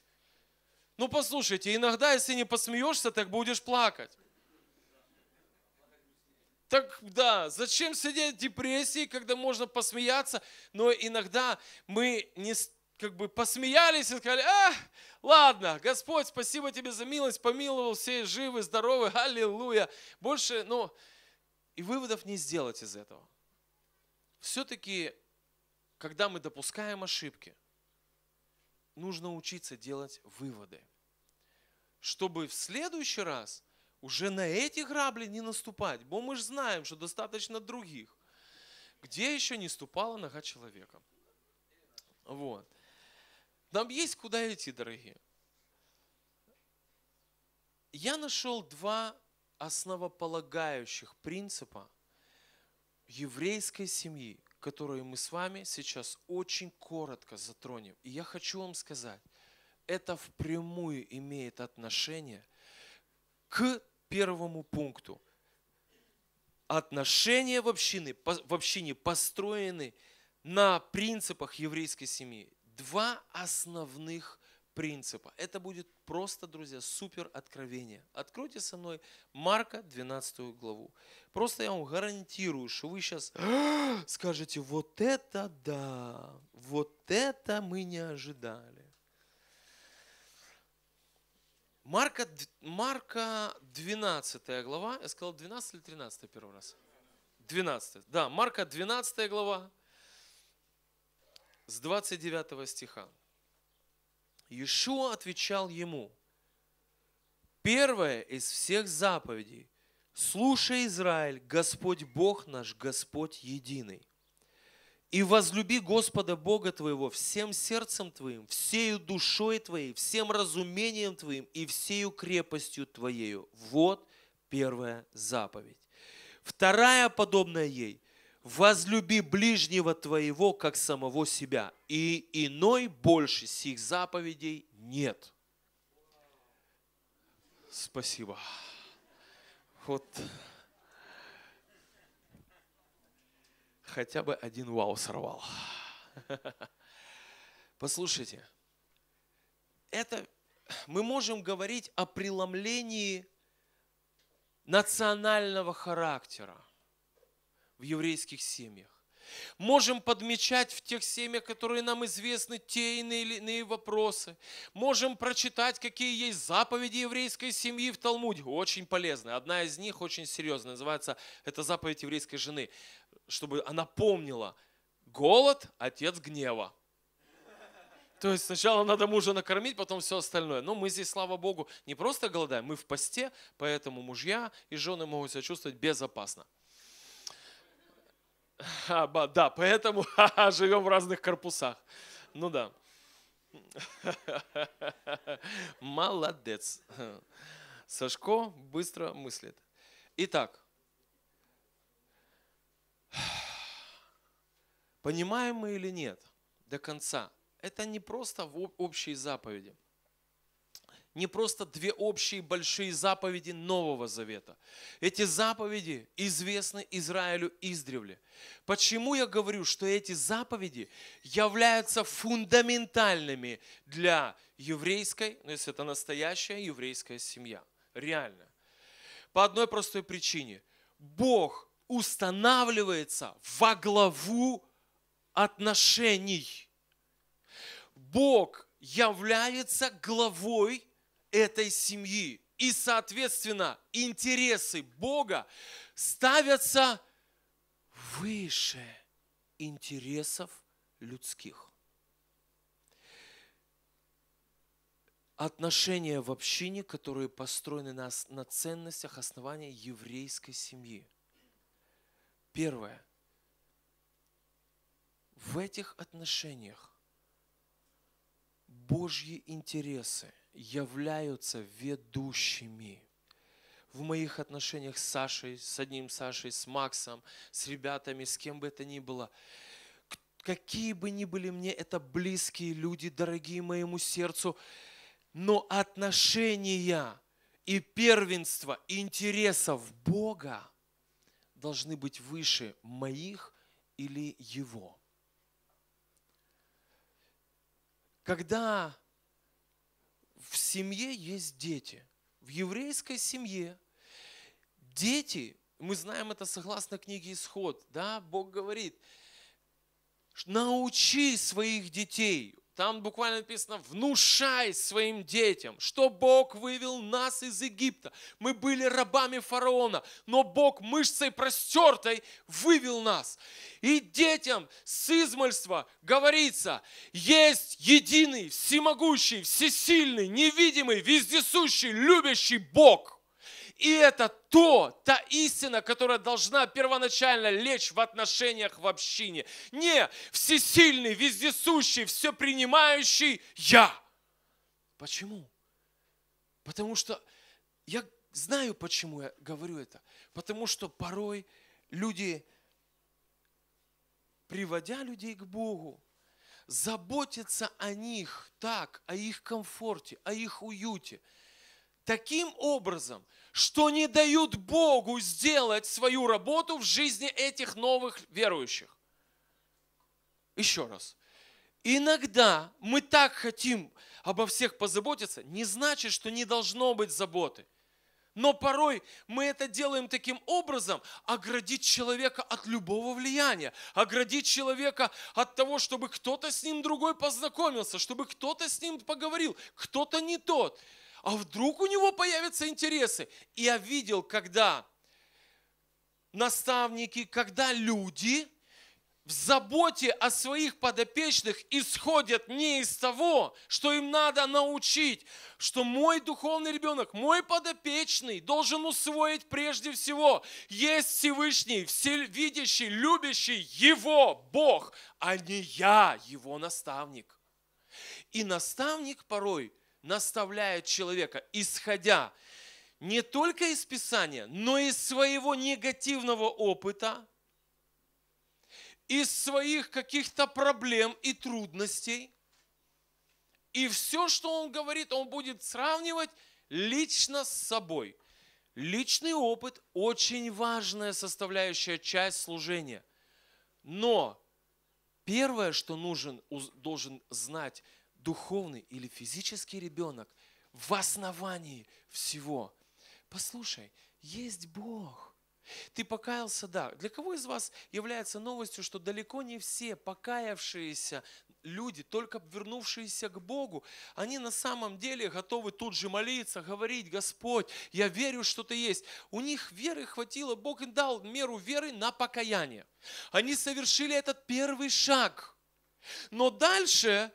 Ну послушайте, иногда, если не посмеешься, так будешь плакать. Так да, зачем сидеть в депрессии, когда можно посмеяться, но иногда мы не как бы посмеялись и сказали, а, ладно, Господь, спасибо тебе за милость, помиловал, все живы, здоровы, аллилуйя. Больше, ну, и выводов не сделать из этого все-таки, когда мы допускаем ошибки, нужно учиться делать выводы, чтобы в следующий раз уже на эти грабли не наступать, бо мы же знаем, что достаточно других, где еще не ступала нога человека. Вот. Нам есть куда идти, дорогие. Я нашел два основополагающих принципа – еврейской семьи, которую мы с вами сейчас очень коротко затронем. И я хочу вам сказать, это впрямую имеет отношение к первому пункту. Отношения в общине, в общине построены на принципах еврейской семьи. Два основных принципа. Это будет просто, друзья, супер откровение. Откройте со мной Марка 12 главу. Просто я вам гарантирую, что вы сейчас «А, скажете, вот это да, вот это мы не ожидали. Марка, Марка 12 глава, я сказал 12 или 13 первый раз? 12, да, Марка 12 глава, с 29 стиха. Иешуа отвечал ему, первое из всех заповедей, слушай, Израиль, Господь Бог наш, Господь единый. И возлюби Господа Бога твоего всем сердцем твоим, всею душой твоей, всем разумением твоим и всею крепостью твоею. Вот первая заповедь. Вторая подобная ей – возлюби ближнего твоего, как самого себя, и иной больше сих заповедей нет. Спасибо. Вот хотя бы один вау сорвал. Послушайте, это мы можем говорить о преломлении национального характера в еврейских семьях. Можем подмечать в тех семьях, которые нам известны, те или иные вопросы. Можем прочитать, какие есть заповеди еврейской семьи в Талмуде. Очень полезно. Одна из них очень серьезная. Называется, это заповедь еврейской жены. Чтобы она помнила, голод – отец гнева. То есть сначала надо мужа накормить, потом все остальное. Но мы здесь, слава Богу, не просто голодаем, мы в посте, поэтому мужья и жены могут себя чувствовать безопасно. А, да, поэтому живем в разных корпусах. Ну да. Молодец. Сашко быстро мыслит. Итак, понимаем мы или нет до конца, это не просто в общие заповеди – не просто две общие большие заповеди Нового Завета. Эти заповеди известны Израилю издревле. Почему я говорю, что эти заповеди являются фундаментальными для еврейской, ну если это настоящая еврейская семья, реально. По одной простой причине. Бог устанавливается во главу отношений. Бог является главой этой семьи. И, соответственно, интересы Бога ставятся выше интересов людских. Отношения в общине, которые построены на, на ценностях основания еврейской семьи. Первое. В этих отношениях Божьи интересы являются ведущими в моих отношениях с Сашей, с одним Сашей, с Максом, с ребятами, с кем бы это ни было. Какие бы ни были мне это близкие люди, дорогие моему сердцу, но отношения и первенство интересов Бога должны быть выше моих или Его. Когда в семье есть дети, в еврейской семье дети, мы знаем это согласно книге Исход, да, Бог говорит, научи своих детей там буквально написано, внушай своим детям, что Бог вывел нас из Египта. Мы были рабами фараона, но Бог мышцей простертой вывел нас. И детям с измольства говорится, есть единый, всемогущий, всесильный, невидимый, вездесущий, любящий Бог – и это то, та истина, которая должна первоначально лечь в отношениях в общине. Не всесильный, вездесущий, все принимающий я. Почему? Потому что я знаю, почему я говорю это. Потому что порой люди, приводя людей к Богу, заботятся о них так, о их комфорте, о их уюте – таким образом, что не дают Богу сделать свою работу в жизни этих новых верующих. Еще раз. Иногда мы так хотим обо всех позаботиться, не значит, что не должно быть заботы. Но порой мы это делаем таким образом, оградить человека от любого влияния, оградить человека от того, чтобы кто-то с ним другой познакомился, чтобы кто-то с ним поговорил, кто-то не тот а вдруг у него появятся интересы? И я видел, когда наставники, когда люди в заботе о своих подопечных исходят не из того, что им надо научить, что мой духовный ребенок, мой подопечный должен усвоить прежде всего, есть Всевышний, всевидящий, любящий его Бог, а не я, его наставник. И наставник порой – наставляет человека, исходя не только из Писания, но и из своего негативного опыта, из своих каких-то проблем и трудностей. И все, что он говорит, он будет сравнивать лично с собой. Личный опыт – очень важная составляющая часть служения. Но первое, что нужен, должен знать духовный или физический ребенок в основании всего. Послушай, есть Бог. Ты покаялся, да. Для кого из вас является новостью, что далеко не все покаявшиеся люди, только вернувшиеся к Богу, они на самом деле готовы тут же молиться, говорить, Господь, я верю, что Ты есть. У них веры хватило, Бог им дал меру веры на покаяние. Они совершили этот первый шаг. Но дальше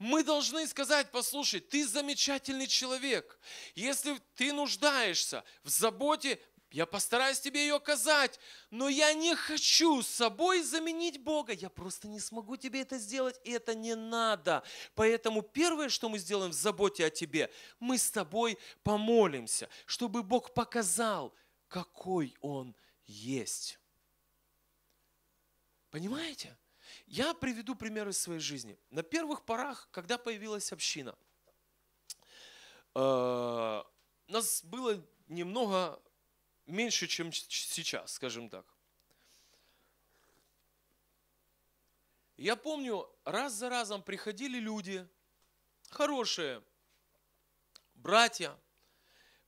мы должны сказать, послушай, ты замечательный человек. Если ты нуждаешься в заботе, я постараюсь тебе ее оказать, но я не хочу с собой заменить Бога. Я просто не смогу тебе это сделать, и это не надо. Поэтому первое, что мы сделаем в заботе о тебе, мы с тобой помолимся, чтобы Бог показал, какой Он есть. Понимаете? Я приведу пример из своей жизни. На первых порах, когда появилась община, э, нас было немного меньше, чем сейчас, скажем так. Я помню, раз за разом приходили люди, хорошие, братья,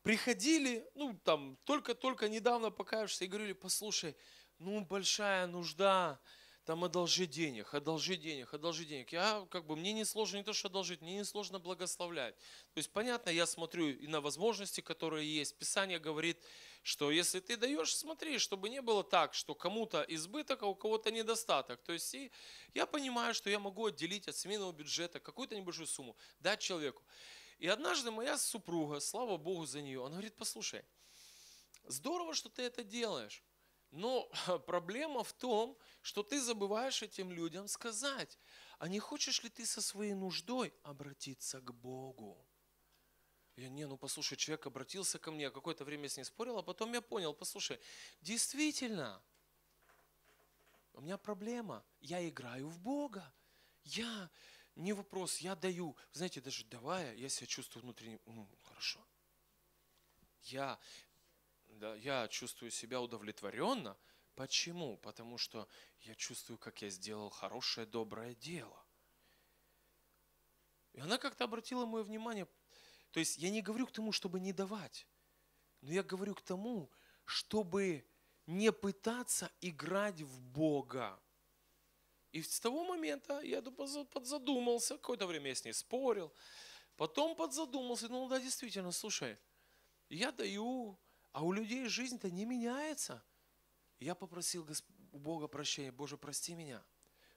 приходили, ну там только-только недавно покаешься и говорили, послушай, ну большая нужда, там одолжи денег, одолжи денег, одолжи денег. Я как бы, мне не сложно не то, что одолжить, мне не сложно благословлять. То есть, понятно, я смотрю и на возможности, которые есть. Писание говорит, что если ты даешь, смотри, чтобы не было так, что кому-то избыток, а у кого-то недостаток. То есть, и я понимаю, что я могу отделить от семейного бюджета какую-то небольшую сумму, дать человеку. И однажды моя супруга, слава Богу за нее, она говорит, послушай, здорово, что ты это делаешь. Но проблема в том, что ты забываешь этим людям сказать, а не хочешь ли ты со своей нуждой обратиться к Богу? Я, не, ну послушай, человек обратился ко мне, какое-то время с ним спорил, а потом я понял, послушай, действительно, у меня проблема, я играю в Бога, я, не вопрос, я даю, знаете, даже давая, я себя чувствую внутренне, хорошо, я да, я чувствую себя удовлетворенно. Почему? Потому что я чувствую, как я сделал хорошее, доброе дело. И она как-то обратила мое внимание. То есть я не говорю к тому, чтобы не давать, но я говорю к тому, чтобы не пытаться играть в Бога. И с того момента я подзадумался, какое-то время я с ней спорил, потом подзадумался, ну да, действительно, слушай, я даю, а у людей жизнь-то не меняется. Я попросил у Бога прощения. Боже, прости меня.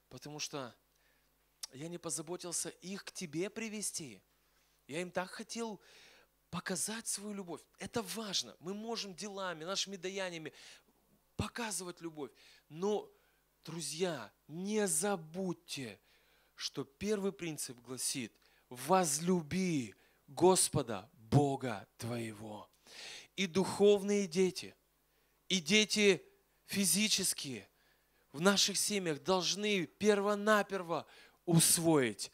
Потому что я не позаботился их к Тебе привести. Я им так хотел показать свою любовь. Это важно. Мы можем делами, нашими даяниями показывать любовь. Но, друзья, не забудьте, что первый принцип гласит «возлюби Господа, Бога твоего» и духовные дети, и дети физические в наших семьях должны первонаперво усвоить.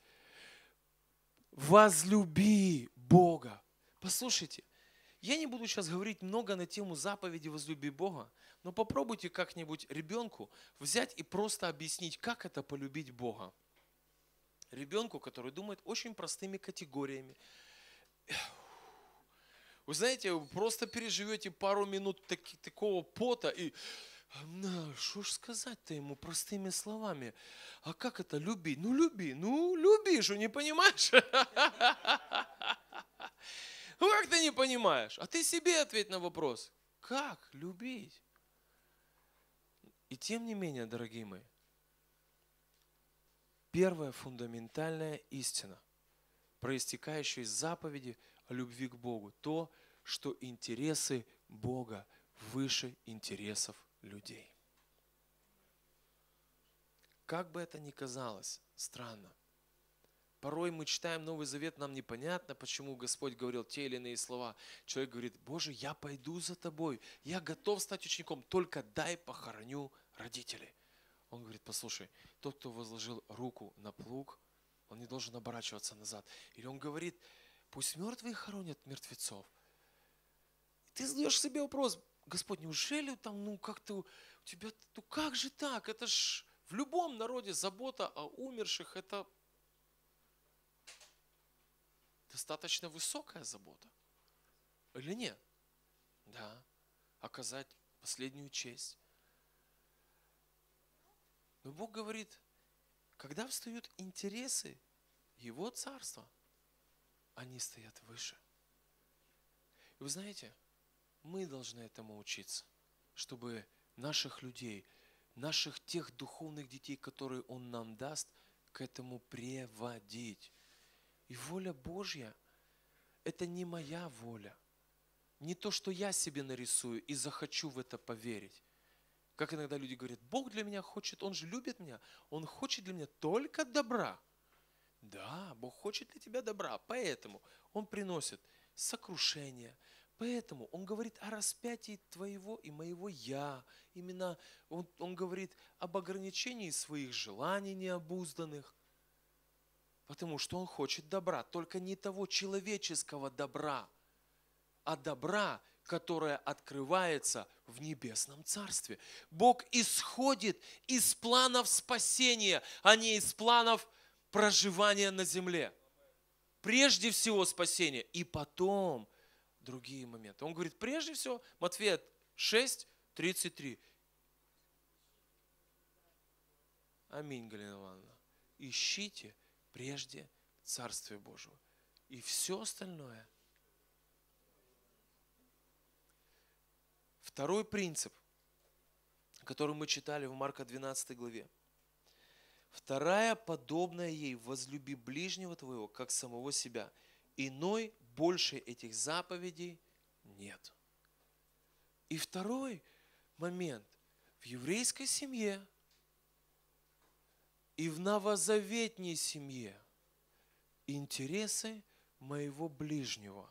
Возлюби Бога. Послушайте, я не буду сейчас говорить много на тему заповеди «Возлюби Бога», но попробуйте как-нибудь ребенку взять и просто объяснить, как это полюбить Бога. Ребенку, который думает очень простыми категориями. Вы знаете, вы просто переживете пару минут так, такого пота и а, что ж сказать-то ему простыми словами? А как это люби? Ну люби, ну люби же, не понимаешь? «Ну, как ты не понимаешь? А ты себе ответь на вопрос. Как любить? И тем не менее, дорогие мои, первая фундаментальная истина, проистекающая из заповеди – любви к Богу, то, что интересы Бога выше интересов людей. Как бы это ни казалось странно, порой мы читаем Новый Завет, нам непонятно, почему Господь говорил те или иные слова. Человек говорит, Боже, я пойду за тобой, я готов стать учеником, только дай похороню родителей. Он говорит, послушай, тот, кто возложил руку на плуг, он не должен оборачиваться назад. Или он говорит, Пусть мертвые хоронят мертвецов. И ты задаешь себе вопрос, Господь, неужели там, ну как-то у тебя, ну как же так? Это ж в любом народе забота о умерших, это достаточно высокая забота. Или нет? Да. Оказать последнюю честь. Но Бог говорит, когда встают интересы Его Царства – они стоят выше. И вы знаете, мы должны этому учиться, чтобы наших людей, наших тех духовных детей, которые Он нам даст, к этому приводить. И воля Божья – это не моя воля, не то, что я себе нарисую и захочу в это поверить. Как иногда люди говорят, Бог для меня хочет, Он же любит меня, Он хочет для меня только добра – да, Бог хочет для тебя добра, поэтому Он приносит сокрушение, поэтому Он говорит о распятии твоего и моего «я». Именно Он, он говорит об ограничении своих желаний необузданных, потому что Он хочет добра, только не того человеческого добра, а добра, которое открывается в небесном царстве. Бог исходит из планов спасения, а не из планов спасения проживание на земле. Прежде всего спасение, и потом другие моменты. Он говорит, прежде всего, Матфея 6, 33. Аминь, Галина Ивановна. Ищите прежде Царствие Божьего. И все остальное. Второй принцип, который мы читали в Марка 12 главе – Вторая, подобная ей, возлюби ближнего твоего, как самого себя. Иной больше этих заповедей нет. И второй момент. В еврейской семье и в новозаветней семье интересы моего ближнего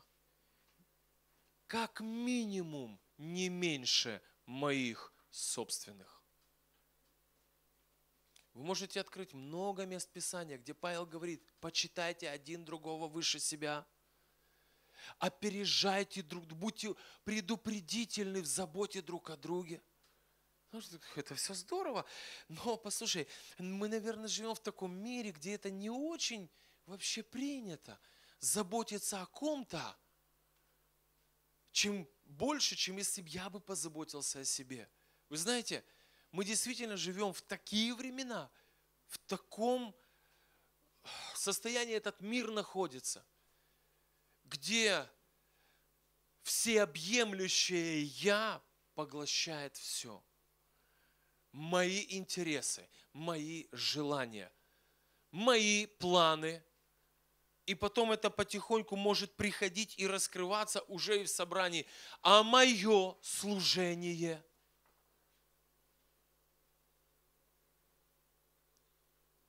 как минимум не меньше моих собственных. Вы можете открыть много мест Писания, где Павел говорит, почитайте один другого выше себя, опережайте друг, друга, будьте предупредительны в заботе друг о друге. Ну, это все здорово, но послушай, мы, наверное, живем в таком мире, где это не очень вообще принято заботиться о ком-то, чем больше, чем если бы я бы позаботился о себе. Вы знаете, мы действительно живем в такие времена, в таком состоянии этот мир находится, где всеобъемлющее «я» поглощает все. Мои интересы, мои желания, мои планы. И потом это потихоньку может приходить и раскрываться уже и в собрании. А мое служение –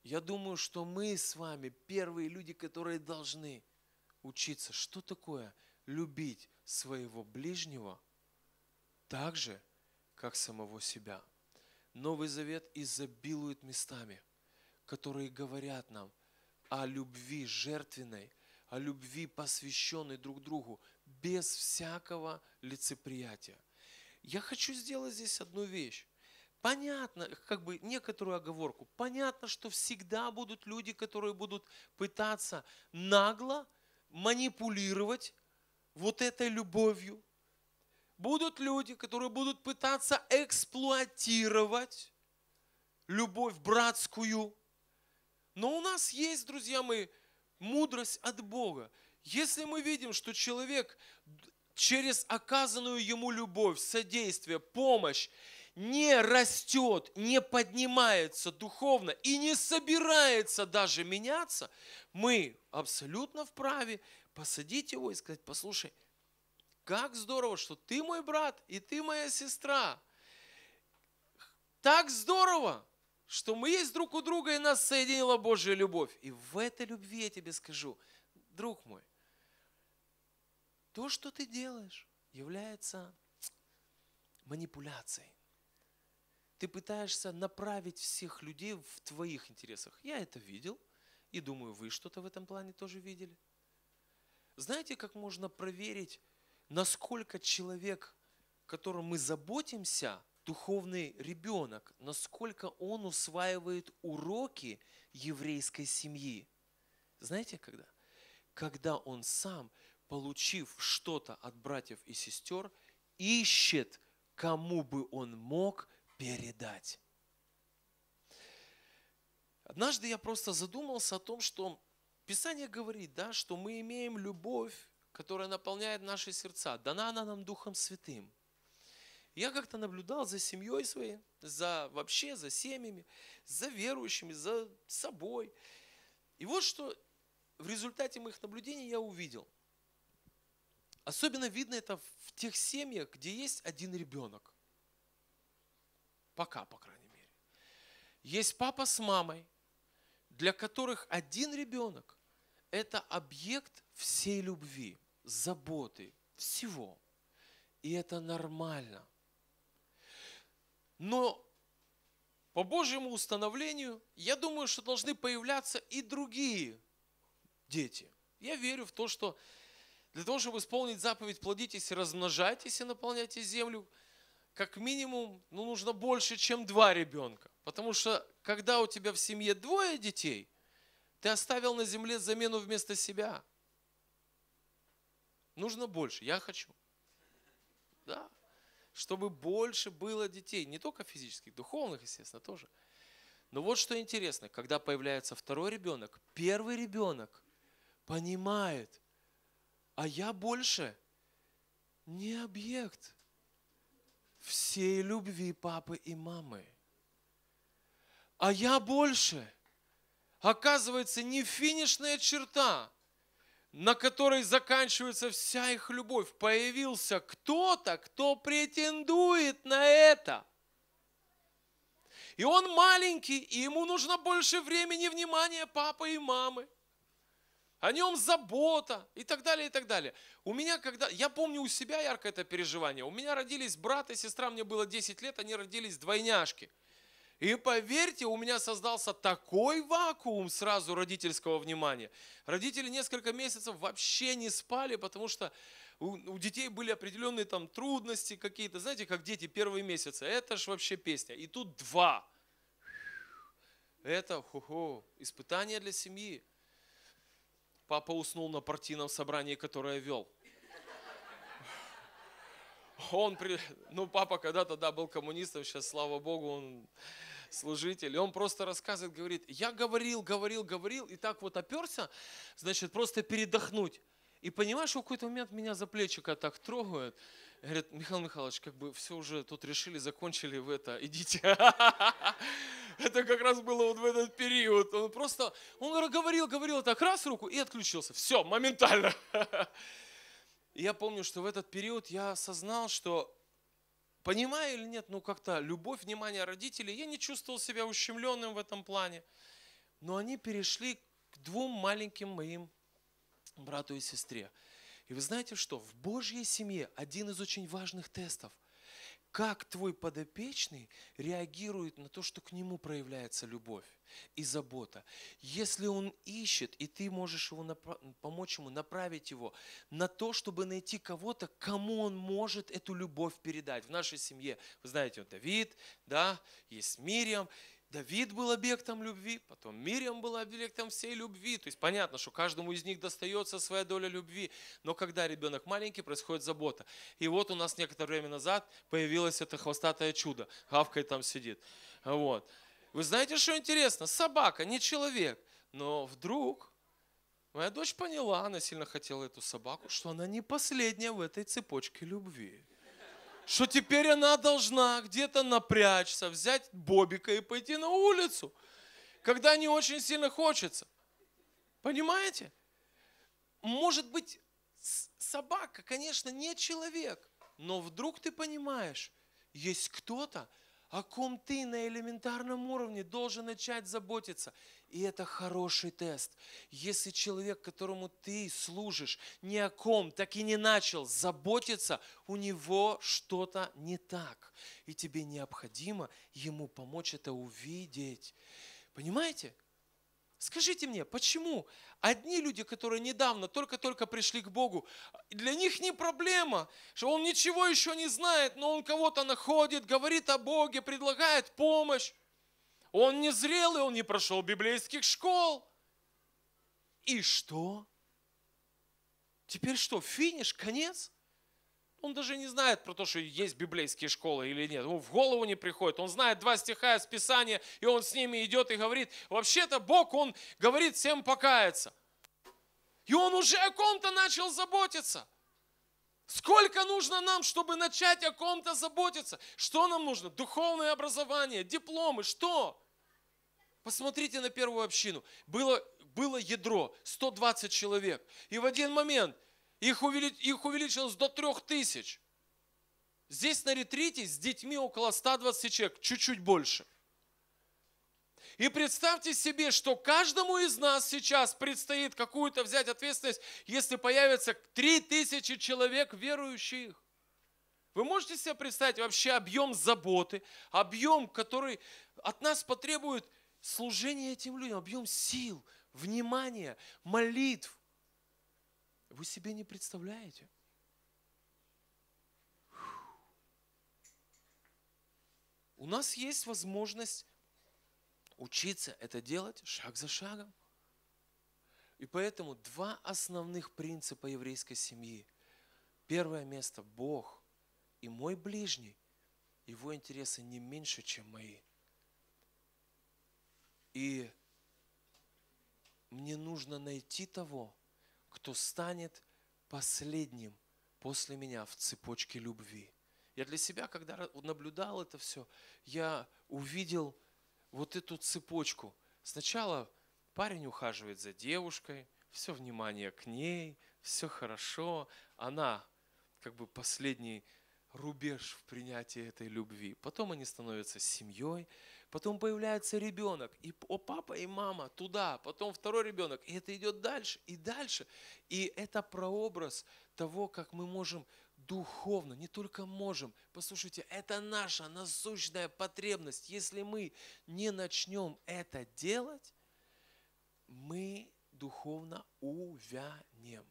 Я думаю, что мы с вами первые люди, которые должны учиться, что такое любить своего ближнего так же, как самого себя. Новый Завет изобилует местами, которые говорят нам о любви жертвенной, о любви, посвященной друг другу, без всякого лицеприятия. Я хочу сделать здесь одну вещь. Понятно, как бы некоторую оговорку, понятно, что всегда будут люди, которые будут пытаться нагло манипулировать вот этой любовью. Будут люди, которые будут пытаться эксплуатировать любовь братскую. Но у нас есть, друзья мои, мудрость от Бога. Если мы видим, что человек через оказанную ему любовь, содействие, помощь не растет, не поднимается духовно и не собирается даже меняться, мы абсолютно вправе посадить его и сказать, послушай, как здорово, что ты мой брат и ты моя сестра. Так здорово, что мы есть друг у друга и нас соединила Божья любовь. И в этой любви я тебе скажу, друг мой, то, что ты делаешь, является манипуляцией ты пытаешься направить всех людей в твоих интересах. Я это видел, и думаю, вы что-то в этом плане тоже видели. Знаете, как можно проверить, насколько человек, которым мы заботимся, духовный ребенок, насколько он усваивает уроки еврейской семьи? Знаете, когда? Когда он сам, получив что-то от братьев и сестер, ищет, кому бы он мог – передать. Однажды я просто задумался о том, что Писание говорит, да, что мы имеем любовь, которая наполняет наши сердца. Дана она нам Духом Святым. Я как-то наблюдал за семьей своей, за вообще, за семьями, за верующими, за собой. И вот что в результате моих наблюдений я увидел. Особенно видно это в тех семьях, где есть один ребенок. Пока, по крайней мере. Есть папа с мамой, для которых один ребенок – это объект всей любви, заботы, всего. И это нормально. Но по Божьему установлению, я думаю, что должны появляться и другие дети. Я верю в то, что для того, чтобы исполнить заповедь «плодитесь, размножайтесь и наполняйте землю», как минимум, ну, нужно больше, чем два ребенка. Потому что, когда у тебя в семье двое детей, ты оставил на земле замену вместо себя. Нужно больше, я хочу. Да. Чтобы больше было детей, не только физических, духовных, естественно, тоже. Но вот что интересно, когда появляется второй ребенок, первый ребенок понимает, а я больше не объект, всей любви папы и мамы. А я больше. Оказывается, не финишная черта, на которой заканчивается вся их любовь. Появился кто-то, кто претендует на это. И он маленький, и ему нужно больше времени и внимания папы и мамы о нем забота и так далее, и так далее. У меня, когда, я помню у себя ярко это переживание, у меня родились брат и сестра, мне было 10 лет, они родились двойняшки. И поверьте, у меня создался такой вакуум сразу родительского внимания. Родители несколько месяцев вообще не спали, потому что у, у детей были определенные там трудности какие-то. Знаете, как дети первые месяцы, это ж вообще песня. И тут два. Это хо-хо, испытание для семьи. Папа уснул на партийном собрании, которое вел. Он, при... ну, папа когда-то, да, был коммунистом, сейчас, слава богу, он служитель. И он просто рассказывает, говорит, я говорил, говорил, говорил, и так вот оперся, значит, просто передохнуть. И понимаешь, в какой-то момент меня за плечико, так трогают. говорит, Михаил Михайлович, как бы все уже тут решили, закончили в это, идите. Это как раз было вот в этот период. Он просто, он говорил, говорил так, раз руку и отключился. Все, моментально. Я помню, что в этот период я осознал, что Понимаю или нет, ну как-то любовь, внимание родителей, я не чувствовал себя ущемленным в этом плане. Но они перешли к двум маленьким моим брату и сестре. И вы знаете что? В Божьей семье один из очень важных тестов – как твой подопечный реагирует на то, что к нему проявляется любовь и забота. Если он ищет, и ты можешь его направ... помочь ему, направить его на то, чтобы найти кого-то, кому он может эту любовь передать. В нашей семье, вы знаете, вот Давид, да, есть Мириам, Давид был объектом любви, потом Мириам был объектом всей любви. То есть понятно, что каждому из них достается своя доля любви. Но когда ребенок маленький, происходит забота. И вот у нас некоторое время назад появилось это хвостатое чудо. Гавкой там сидит. Вот. Вы знаете, что интересно? Собака, не человек. Но вдруг моя дочь поняла, она сильно хотела эту собаку, что она не последняя в этой цепочке любви что теперь она должна где-то напрячься, взять Бобика и пойти на улицу, когда не очень сильно хочется. Понимаете? Может быть, собака, конечно, не человек, но вдруг ты понимаешь, есть кто-то, о ком ты на элементарном уровне должен начать заботиться. И это хороший тест. Если человек, которому ты служишь, ни о ком так и не начал заботиться, у него что-то не так. И тебе необходимо ему помочь это увидеть. Понимаете? Скажите мне, почему Одни люди, которые недавно только-только пришли к Богу, для них не проблема, что он ничего еще не знает, но он кого-то находит, говорит о Боге, предлагает помощь. Он не зрелый, он не прошел библейских школ. И что? Теперь что, финиш, конец? Он даже не знает про то, что есть библейские школы или нет. Ему в голову не приходит. Он знает два стиха из Писания, и он с ними идет и говорит. Вообще-то Бог, он говорит всем покаяться. И он уже о ком-то начал заботиться. Сколько нужно нам, чтобы начать о ком-то заботиться? Что нам нужно? Духовное образование, дипломы, что? Посмотрите на первую общину. Было, было ядро, 120 человек. И в один момент их, увелич... их увеличилось до трех тысяч. Здесь на ретрите с детьми около 120 человек, чуть-чуть больше. И представьте себе, что каждому из нас сейчас предстоит какую-то взять ответственность, если появится 3000 человек верующих. Вы можете себе представить вообще объем заботы, объем, который от нас потребует служение этим людям, объем сил, внимания, молитв, вы себе не представляете. У нас есть возможность учиться это делать шаг за шагом. И поэтому два основных принципа еврейской семьи. Первое место – Бог и мой ближний. Его интересы не меньше, чем мои. И мне нужно найти того, кто станет последним после меня в цепочке любви. Я для себя, когда наблюдал это все, я увидел вот эту цепочку. Сначала парень ухаживает за девушкой, все внимание к ней, все хорошо. Она как бы последний рубеж в принятии этой любви. Потом они становятся семьей, Потом появляется ребенок, и о, папа и мама туда, потом второй ребенок, и это идет дальше и дальше. И это прообраз того, как мы можем духовно, не только можем. Послушайте, это наша насущная потребность. Если мы не начнем это делать, мы духовно увянем.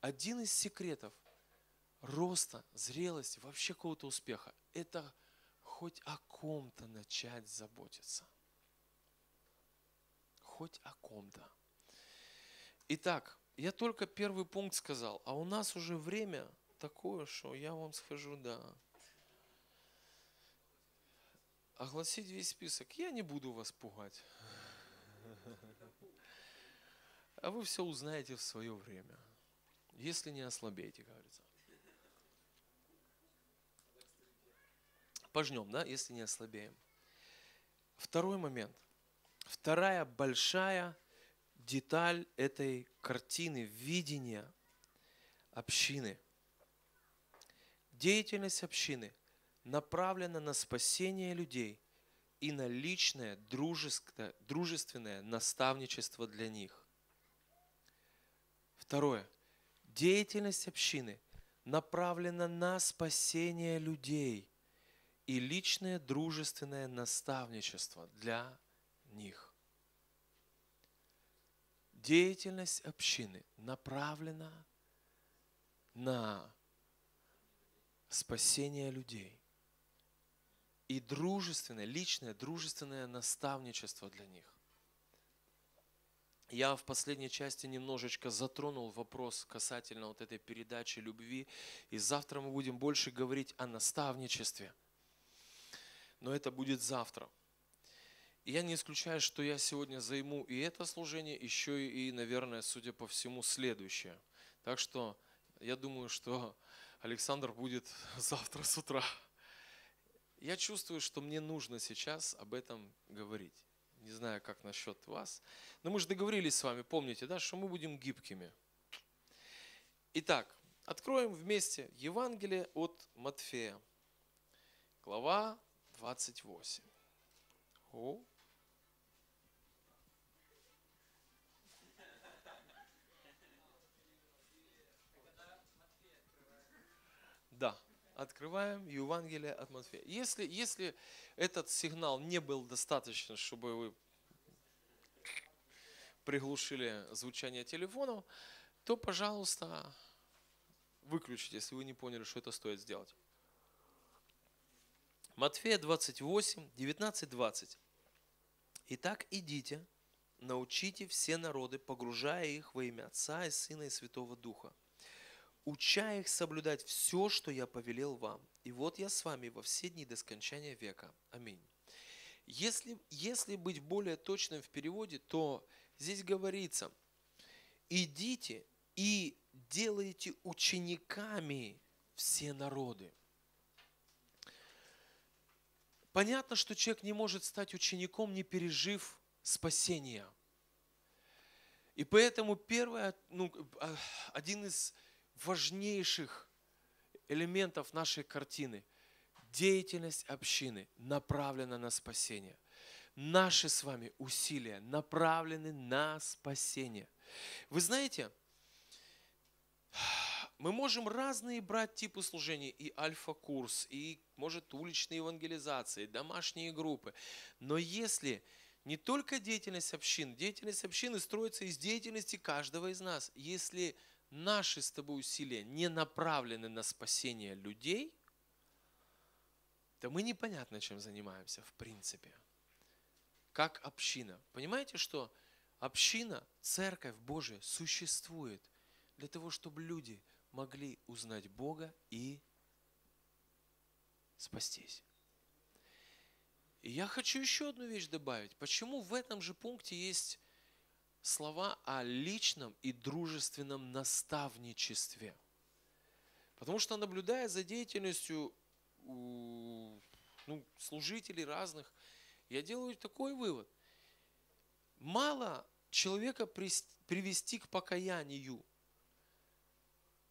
Один из секретов роста, зрелости, вообще какого-то успеха – это хоть о ком-то начать заботиться. Хоть о ком-то. Итак, я только первый пункт сказал, а у нас уже время такое, что я вам схожу, да. Огласить весь список. Я не буду вас пугать. А вы все узнаете в свое время. Если не ослабеете, говорится. пожнем, да, если не ослабеем. Второй момент. Вторая большая деталь этой картины, видения общины. Деятельность общины направлена на спасение людей и на личное дружеское, дружественное наставничество для них. Второе. Деятельность общины направлена на спасение людей и личное дружественное наставничество для них. Деятельность общины направлена на спасение людей и дружественное, личное, дружественное наставничество для них. Я в последней части немножечко затронул вопрос касательно вот этой передачи любви, и завтра мы будем больше говорить о наставничестве – но это будет завтра. И я не исключаю, что я сегодня займу и это служение, еще и, наверное, судя по всему, следующее. Так что я думаю, что Александр будет завтра с утра. Я чувствую, что мне нужно сейчас об этом говорить. Не знаю, как насчет вас. Но мы же договорились с вами, помните, да, что мы будем гибкими. Итак, откроем вместе Евангелие от Матфея. Глава 28. О. Да, открываем Евангелие от Матфея. Если, если этот сигнал не был достаточно, чтобы вы приглушили звучание телефонов, то, пожалуйста, выключите, если вы не поняли, что это стоит сделать. Матфея 28, 19, 20. «Итак, идите, научите все народы, погружая их во имя Отца и Сына и Святого Духа, уча их соблюдать все, что я повелел вам. И вот я с вами во все дни до скончания века. Аминь». Если, если быть более точным в переводе, то здесь говорится, идите и делайте учениками все народы. Понятно, что человек не может стать учеником, не пережив спасения. И поэтому первое, ну, а, один из важнейших элементов нашей картины – деятельность общины направлена на спасение. Наши с вами усилия направлены на спасение. Вы знаете, мы можем разные брать типы служений, и альфа-курс, и, может, уличные евангелизации, домашние группы. Но если не только деятельность общин, деятельность общины строится из деятельности каждого из нас. Если наши с тобой усилия не направлены на спасение людей, то мы непонятно, чем занимаемся в принципе. Как община. Понимаете, что община, церковь Божия существует для того, чтобы люди могли узнать Бога и спастись. И я хочу еще одну вещь добавить. Почему в этом же пункте есть слова о личном и дружественном наставничестве? Потому что наблюдая за деятельностью ну, служителей разных, я делаю такой вывод. Мало человека привести к покаянию –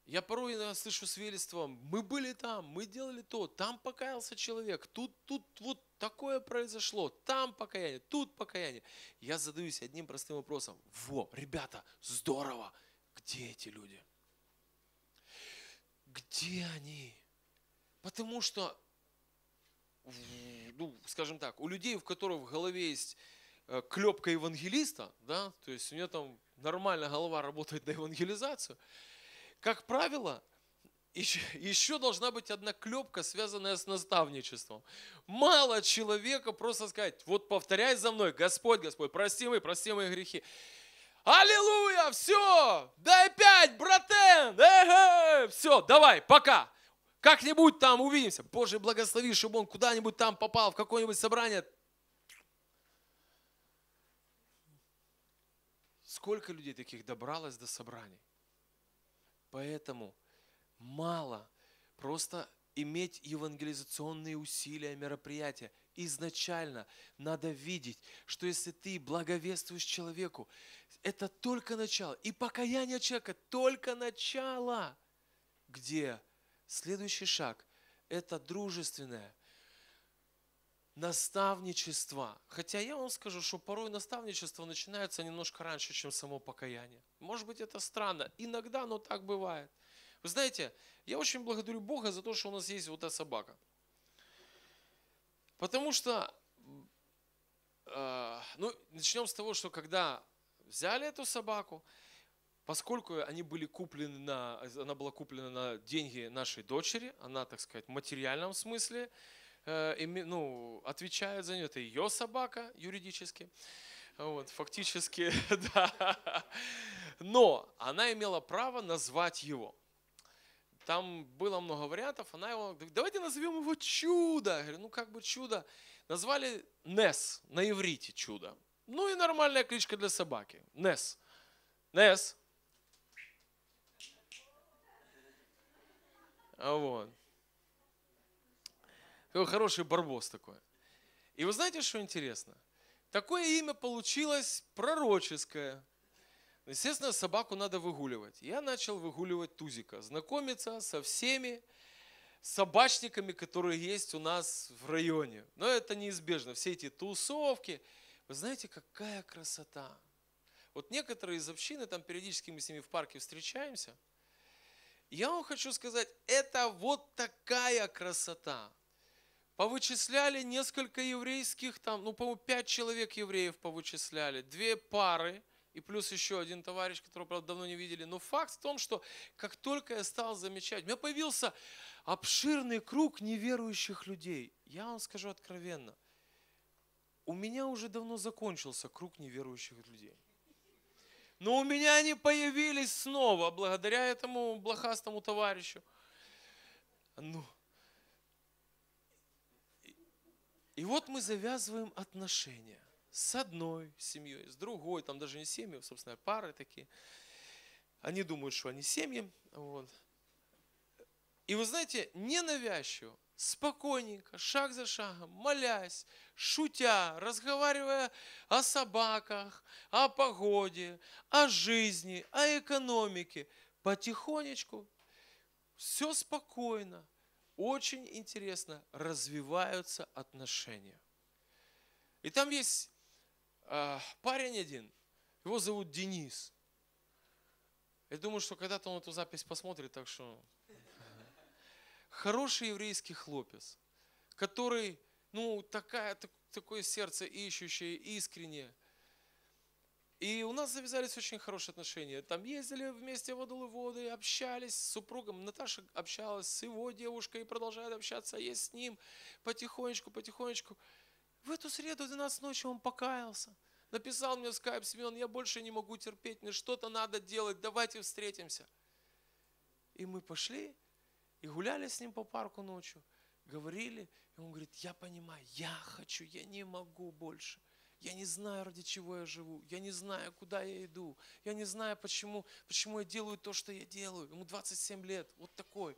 я порой э, слышу свидетельство, мы были там, мы делали то, там покаялся человек, тут, тут вот такое произошло, там покаяние, тут покаяние. Я задаюсь одним простым вопросом. Во, ребята, здорово, где эти люди? Где они? Потому что, ну, скажем так, у людей, у которых в голове есть э, клепка евангелиста, да, то есть у нее там нормально голова работает на евангелизацию – как правило, еще, еще должна быть одна клепка, связанная с наставничеством. Мало человека просто сказать, вот повторяй за мной, Господь, Господь, прости мои, прости мои грехи. Аллилуйя, все, дай пять, братен, -э -э, все, давай, пока. Как-нибудь там увидимся. Боже, благослови, чтобы он куда-нибудь там попал, в какое-нибудь собрание. Сколько людей таких добралось до собраний? Поэтому мало просто иметь евангелизационные усилия, мероприятия. Изначально надо видеть, что если ты благовествуешь человеку, это только начало. И покаяние человека только начало, где следующий шаг – это дружественное, наставничества. Хотя я вам скажу, что порой наставничество начинается немножко раньше, чем само покаяние. Может быть, это странно. Иногда, но так бывает. Вы знаете, я очень благодарю Бога за то, что у нас есть вот эта собака. Потому что, э, ну, начнем с того, что когда взяли эту собаку, поскольку они были куплены на, она была куплена на деньги нашей дочери, она, так сказать, в материальном смысле, Э, ну, отвечают за нее. Это ее собака юридически. Вот, фактически, да. Но она имела право назвать его. Там было много вариантов. Она его, давайте назовем его чудо. Я говорю, ну как бы чудо. Назвали Нес на иврите чудо. Ну и нормальная кличка для собаки. Нес. Нес. Вот. Такой хороший барбос такой. И вы знаете, что интересно? Такое имя получилось пророческое. Естественно, собаку надо выгуливать. Я начал выгуливать Тузика, знакомиться со всеми собачниками, которые есть у нас в районе. Но это неизбежно. Все эти тусовки. Вы знаете, какая красота. Вот некоторые из общины, там периодически мы с ними в парке встречаемся. Я вам хочу сказать, это вот такая красота повычисляли несколько еврейских, там, ну, по-моему, пять человек евреев повычисляли, две пары, и плюс еще один товарищ, которого, правда, давно не видели. Но факт в том, что как только я стал замечать, у меня появился обширный круг неверующих людей. Я вам скажу откровенно, у меня уже давно закончился круг неверующих людей. Но у меня они появились снова, благодаря этому блохастому товарищу. Ну, И вот мы завязываем отношения с одной семьей, с другой, там даже не семьи, а, собственно, пары такие. Они думают, что они семьи. Вот. И вы знаете, ненавязчиво, спокойненько, шаг за шагом, молясь, шутя, разговаривая о собаках, о погоде, о жизни, о экономике, потихонечку, все спокойно, очень интересно развиваются отношения. И там есть э, парень один, его зовут Денис. Я думаю, что когда-то он эту запись посмотрит, так что... Хороший еврейский хлопец, который, ну, такая, так, такое сердце ищущее, искреннее. И у нас завязались очень хорошие отношения. Там ездили вместе, водолы воды, общались с супругом. Наташа общалась с его девушкой и продолжает общаться, а я с ним потихонечку, потихонечку. В эту среду в 12 ночи он покаялся. Написал мне в скайп, Семен, я больше не могу терпеть, мне что-то надо делать, давайте встретимся. И мы пошли и гуляли с ним по парку ночью, говорили. И он говорит, я понимаю, я хочу, я не могу больше – я не знаю, ради чего я живу. Я не знаю, куда я иду. Я не знаю, почему, почему я делаю то, что я делаю. Ему 27 лет. Вот такой.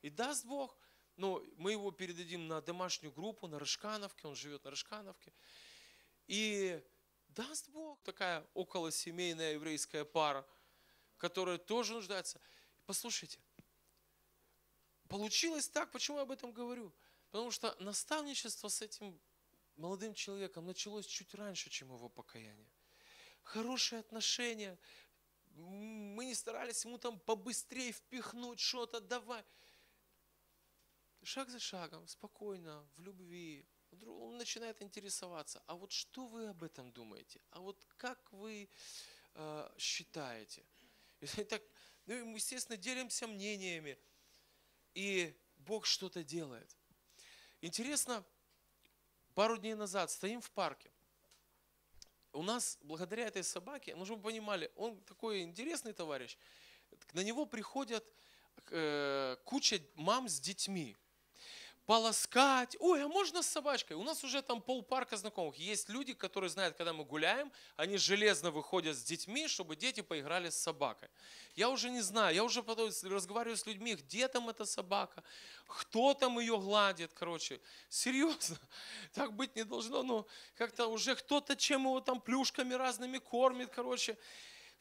И даст Бог, но мы его передадим на домашнюю группу, на Рыжкановке. Он живет на Рыжкановке. И даст Бог такая околосемейная еврейская пара, которая тоже нуждается. Послушайте, получилось так, почему я об этом говорю? Потому что наставничество с этим молодым человеком началось чуть раньше, чем его покаяние. Хорошие отношения. Мы не старались ему там побыстрее впихнуть что-то, давай. Шаг за шагом, спокойно, в любви. Он начинает интересоваться, а вот что вы об этом думаете? А вот как вы э, считаете? И так, ну, мы, естественно, делимся мнениями. И Бог что-то делает. Интересно, Пару дней назад стоим в парке. У нас, благодаря этой собаке, ну, чтобы вы понимали, он такой интересный товарищ. На него приходят э, куча мам с детьми полоскать. Ой, а можно с собачкой? У нас уже там полпарка знакомых. Есть люди, которые знают, когда мы гуляем, они железно выходят с детьми, чтобы дети поиграли с собакой. Я уже не знаю, я уже потом разговариваю с людьми, где там эта собака, кто там ее гладит, короче. Серьезно, так быть не должно, но как-то уже кто-то чем его там плюшками разными кормит, короче.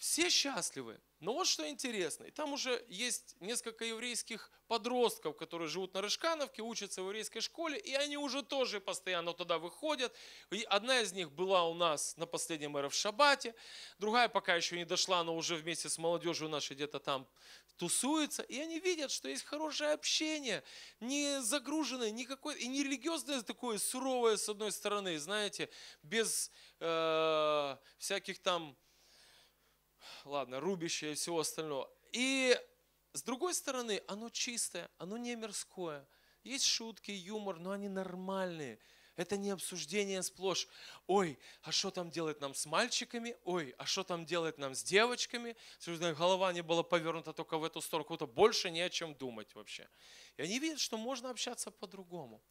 Все счастливы. Но вот что интересно, и там уже есть несколько еврейских подростков, которые живут на Рыжкановке, учатся в еврейской школе, и они уже тоже постоянно туда выходят. И одна из них была у нас на последнем эре в Шабате, другая пока еще не дошла, но уже вместе с молодежью нашей где-то там тусуется, и они видят, что есть хорошее общение, не загруженное никакой, и не религиозное а такое суровое с одной стороны, знаете, без э, всяких там ладно, рубящее и все остальное. И с другой стороны, оно чистое, оно не мирское. Есть шутки, юмор, но они нормальные. Это не обсуждение сплошь. Ой, а что там делает нам с мальчиками? Ой, а что там делает нам с девочками? Голова не была повернута только в эту сторону, кого-то больше не о чем думать вообще. И они видят, что можно общаться по-другому.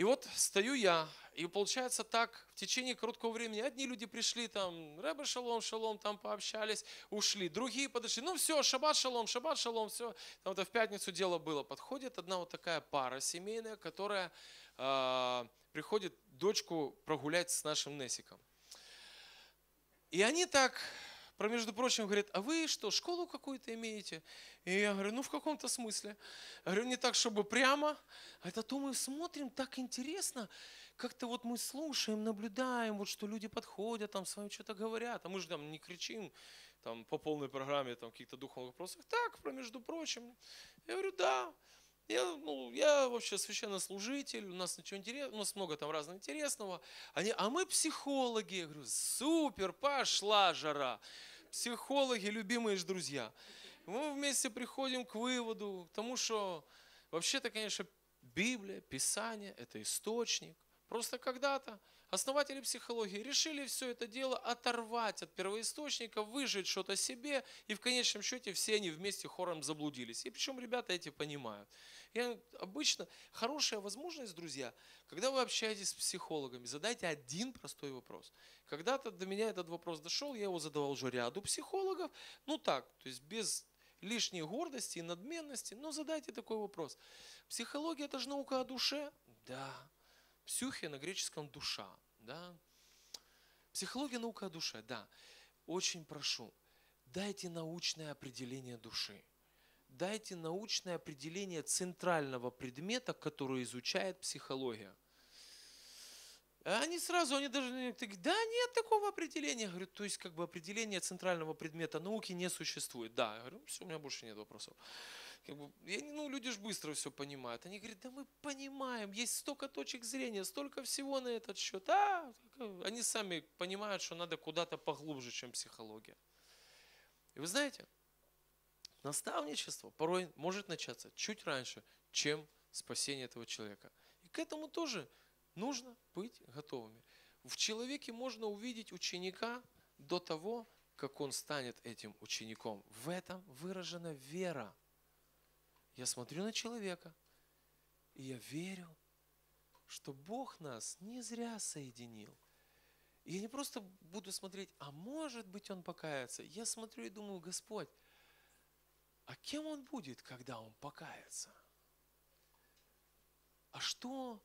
И вот стою я, и получается так, в течение короткого времени одни люди пришли, там, рэбе шалом, шалом, там пообщались, ушли. Другие подошли, ну все, шаббат шалом, шаббат шалом, все. Там это в пятницу дело было. Подходит одна вот такая пара семейная, которая э, приходит дочку прогулять с нашим Несиком. И они так про, между прочим, говорит, а вы что, школу какую-то имеете? И я говорю, ну в каком-то смысле. Я говорю, не так, чтобы прямо. А то мы смотрим, так интересно, как-то вот мы слушаем, наблюдаем, вот что люди подходят, там с вами что-то говорят, а мы же там не кричим, там по полной программе, там каких-то духовных вопросах Так, про, между прочим. Я говорю, да. Я, ну, я вообще священнослужитель, у нас ничего интересного, у нас много там разного интересного. Они, а мы психологи. Я говорю, супер, пошла жара психологи, любимые же друзья. Мы вместе приходим к выводу, к тому, что вообще-то, конечно, Библия, Писание – это источник. Просто когда-то основатели психологии решили все это дело оторвать от первоисточника, выжить что-то себе, и в конечном счете все они вместе хором заблудились. И причем ребята эти понимают. Я обычно хорошая возможность, друзья, когда вы общаетесь с психологами, задайте один простой вопрос. Когда-то до меня этот вопрос дошел, я его задавал уже ряду психологов. Ну так, то есть без лишней гордости и надменности, но задайте такой вопрос. Психология – это же наука о душе? Да. Псюхия на греческом «душа». Да. Психология – наука о душе, да. Очень прошу, дайте научное определение души – дайте научное определение центрального предмета, который изучает психология. А они сразу, они даже такие, да нет такого определения. Я говорю, то есть как бы определение центрального предмета науки не существует. Да, я говорю, «Ну, все, у меня больше нет вопросов. Как бы, я, ну, люди же быстро все понимают. Они говорят, да мы понимаем, есть столько точек зрения, столько всего на этот счет. А, они сами понимают, что надо куда-то поглубже, чем психология. И вы знаете, Наставничество порой может начаться чуть раньше, чем спасение этого человека. И к этому тоже нужно быть готовыми. В человеке можно увидеть ученика до того, как он станет этим учеником. В этом выражена вера. Я смотрю на человека, и я верю, что Бог нас не зря соединил. я не просто буду смотреть, а может быть он покается. Я смотрю и думаю, Господь, а кем он будет, когда он покается? А что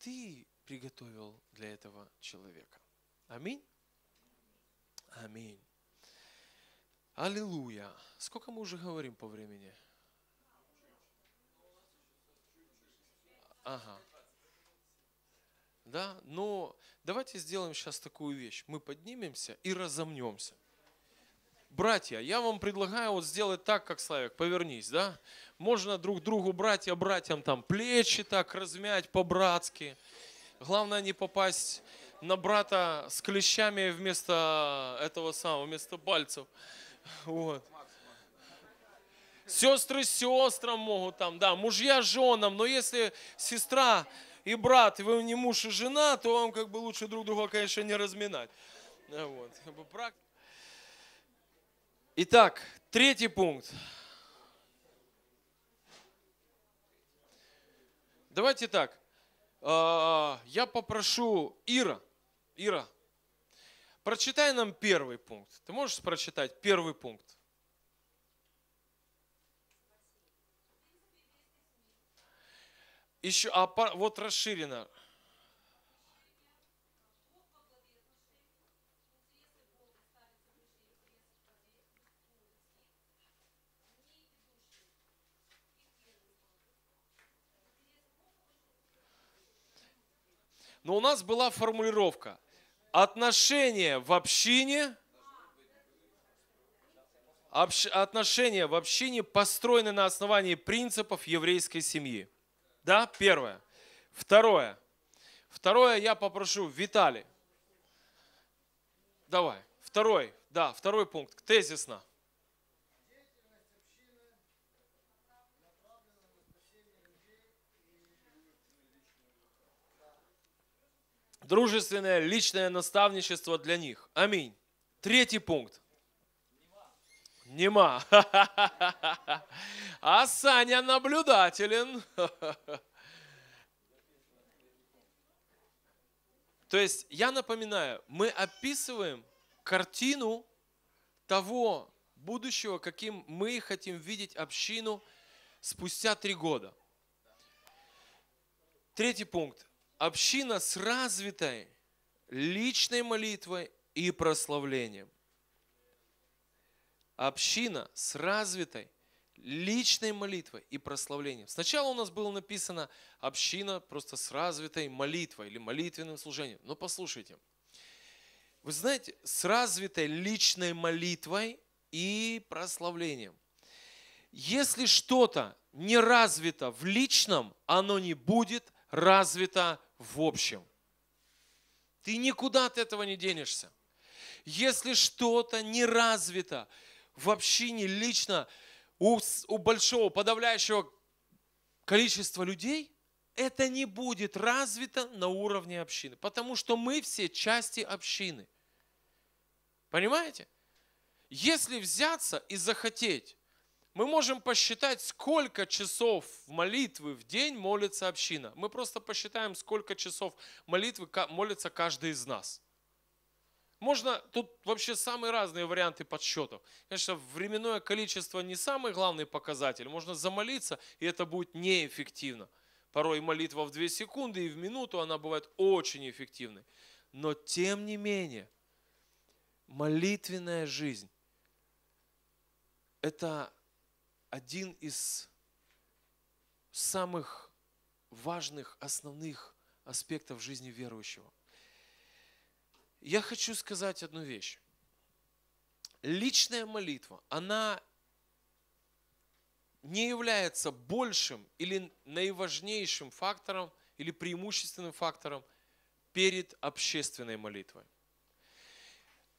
ты приготовил для этого человека? Аминь? Аминь. Аллилуйя. Сколько мы уже говорим по времени? Ага. Да, но давайте сделаем сейчас такую вещь. Мы поднимемся и разомнемся братья, я вам предлагаю вот сделать так, как Славик, повернись, да? Можно друг другу, братья, а братьям там плечи так размять по-братски. Главное не попасть на брата с клещами вместо этого самого, вместо пальцев. Вот. Сестры сестрам могут там, да, мужья женам, но если сестра и брат, и вы не муж и жена, то вам как бы лучше друг друга, конечно, не разминать. Вот. Итак, третий пункт. Давайте так. А, я попрошу Ира. Ира, прочитай нам первый пункт. Ты можешь прочитать первый пункт? Еще, а вот расширено. Но у нас была формулировка. Отношения в общине, общ, отношения в общине построены на основании принципов еврейской семьи. Да, первое. Второе. Второе я попрошу Виталий. Давай. Второй, да, второй пункт, тезисно. дружественное личное наставничество для них. Аминь. Третий пункт. Нема. А Саня наблюдателен. То есть, я напоминаю, мы описываем картину того будущего, каким мы хотим видеть общину спустя три года. Третий пункт община с развитой личной молитвой и прославлением. Община с развитой личной молитвой и прославлением. Сначала у нас было написано община просто с развитой молитвой или молитвенным служением. Но послушайте, вы знаете, с развитой личной молитвой и прославлением. Если что-то не развито в личном, оно не будет развито в общем. Ты никуда от этого не денешься. Если что-то не развито в общине лично у, у большого, подавляющего количества людей, это не будет развито на уровне общины, потому что мы все части общины. Понимаете? Если взяться и захотеть мы можем посчитать, сколько часов молитвы в день молится община. Мы просто посчитаем, сколько часов молитвы молится каждый из нас. Можно, тут вообще самые разные варианты подсчетов. Конечно, временное количество не самый главный показатель. Можно замолиться, и это будет неэффективно. Порой молитва в две секунды и в минуту она бывает очень эффективной. Но тем не менее, молитвенная жизнь – это один из самых важных, основных аспектов жизни верующего. Я хочу сказать одну вещь. Личная молитва, она не является большим или наиважнейшим фактором или преимущественным фактором перед общественной молитвой.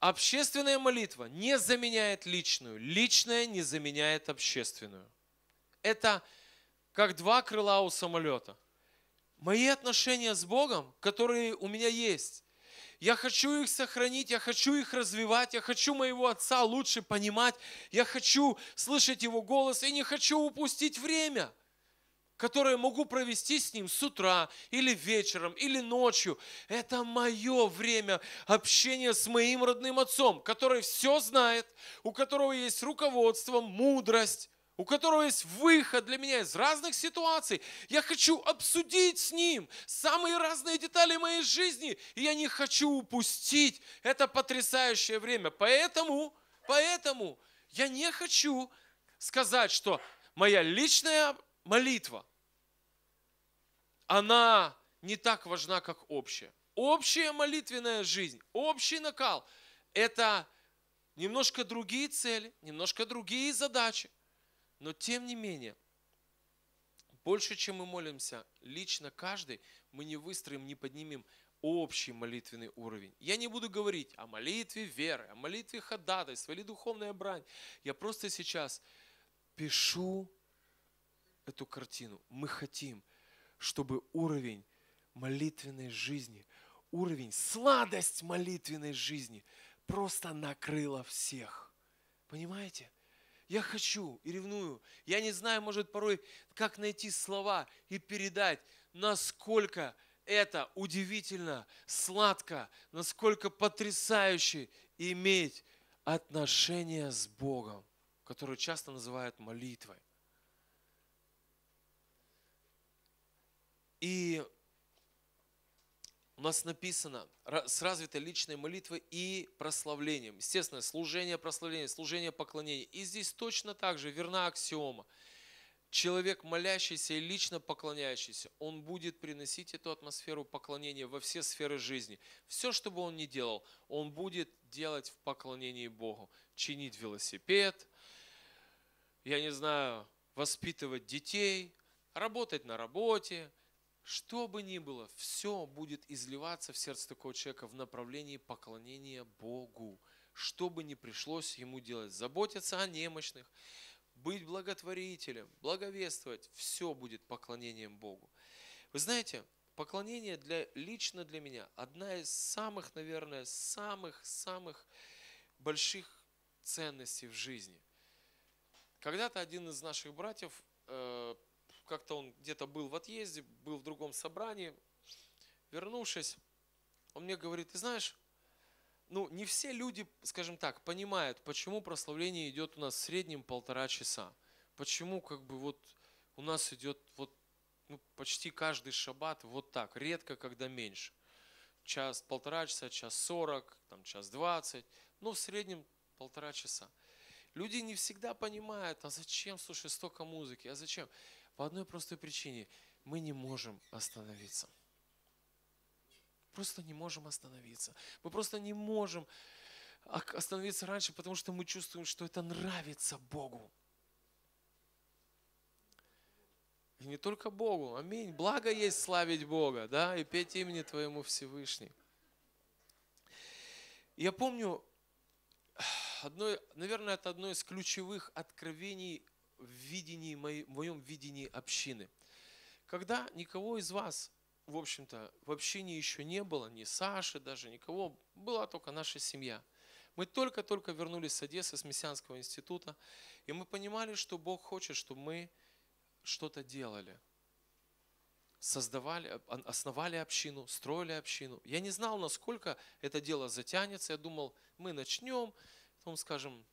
Общественная молитва не заменяет личную. Личная не заменяет общественную. Это как два крыла у самолета. Мои отношения с Богом, которые у меня есть, я хочу их сохранить, я хочу их развивать, я хочу моего отца лучше понимать, я хочу слышать его голос, и не хочу упустить время – которое могу провести с Ним с утра или вечером или ночью. Это мое время общения с моим родным Отцом, который все знает, у которого есть руководство, мудрость, у которого есть выход для меня из разных ситуаций. Я хочу обсудить с Ним самые разные детали моей жизни, и я не хочу упустить это потрясающее время. Поэтому, поэтому я не хочу сказать, что моя личная молитва – она не так важна, как общая. Общая молитвенная жизнь, общий накал – это немножко другие цели, немножко другие задачи. Но тем не менее, больше, чем мы молимся лично каждый, мы не выстроим, не поднимем общий молитвенный уровень. Я не буду говорить о молитве веры, о молитве ходатайства или духовная брань. Я просто сейчас пишу эту картину. Мы хотим, чтобы уровень молитвенной жизни, уровень, сладость молитвенной жизни просто накрыла всех. Понимаете? Я хочу и ревную. Я не знаю, может, порой, как найти слова и передать, насколько это удивительно, сладко, насколько потрясающе иметь отношения с Богом, которую часто называют молитвой. И у нас написано с развитой личной молитвой и прославлением. Естественно, служение прославление, служение поклонение. И здесь точно так же верна аксиома. Человек, молящийся и лично поклоняющийся, он будет приносить эту атмосферу поклонения во все сферы жизни. Все, что бы он ни делал, он будет делать в поклонении Богу. Чинить велосипед, я не знаю, воспитывать детей, работать на работе – что бы ни было, все будет изливаться в сердце такого человека в направлении поклонения Богу. Что бы ни пришлось ему делать, заботиться о немощных, быть благотворителем, благовествовать, все будет поклонением Богу. Вы знаете, поклонение для, лично для меня одна из самых, наверное, самых-самых больших ценностей в жизни. Когда-то один из наших братьев э, как-то он где-то был в отъезде, был в другом собрании. Вернувшись, он мне говорит, ты знаешь, ну, не все люди, скажем так, понимают, почему прославление идет у нас в среднем полтора часа. Почему как бы вот у нас идет вот ну, почти каждый шаббат вот так, редко, когда меньше. Час, полтора часа, час сорок, там час двадцать, ну, в среднем полтора часа. Люди не всегда понимают, а зачем, слушай, столько музыки, а зачем? По одной простой причине. Мы не можем остановиться. Просто не можем остановиться. Мы просто не можем остановиться раньше, потому что мы чувствуем, что это нравится Богу. И не только Богу. Аминь. Благо есть славить Бога, да, и петь имени Твоему Всевышний. Я помню, одно, наверное, это одно из ключевых откровений в, видении, в моем видении общины. Когда никого из вас, в общем-то, в общине еще не было, ни Саши даже, никого, была только наша семья. Мы только-только вернулись с Одессы, с Мессианского института, и мы понимали, что Бог хочет, чтобы мы что-то делали – создавали, а, основали общину, строили общину. Я не знал, насколько это дело затянется. Я думал, мы начнем, потом скажем,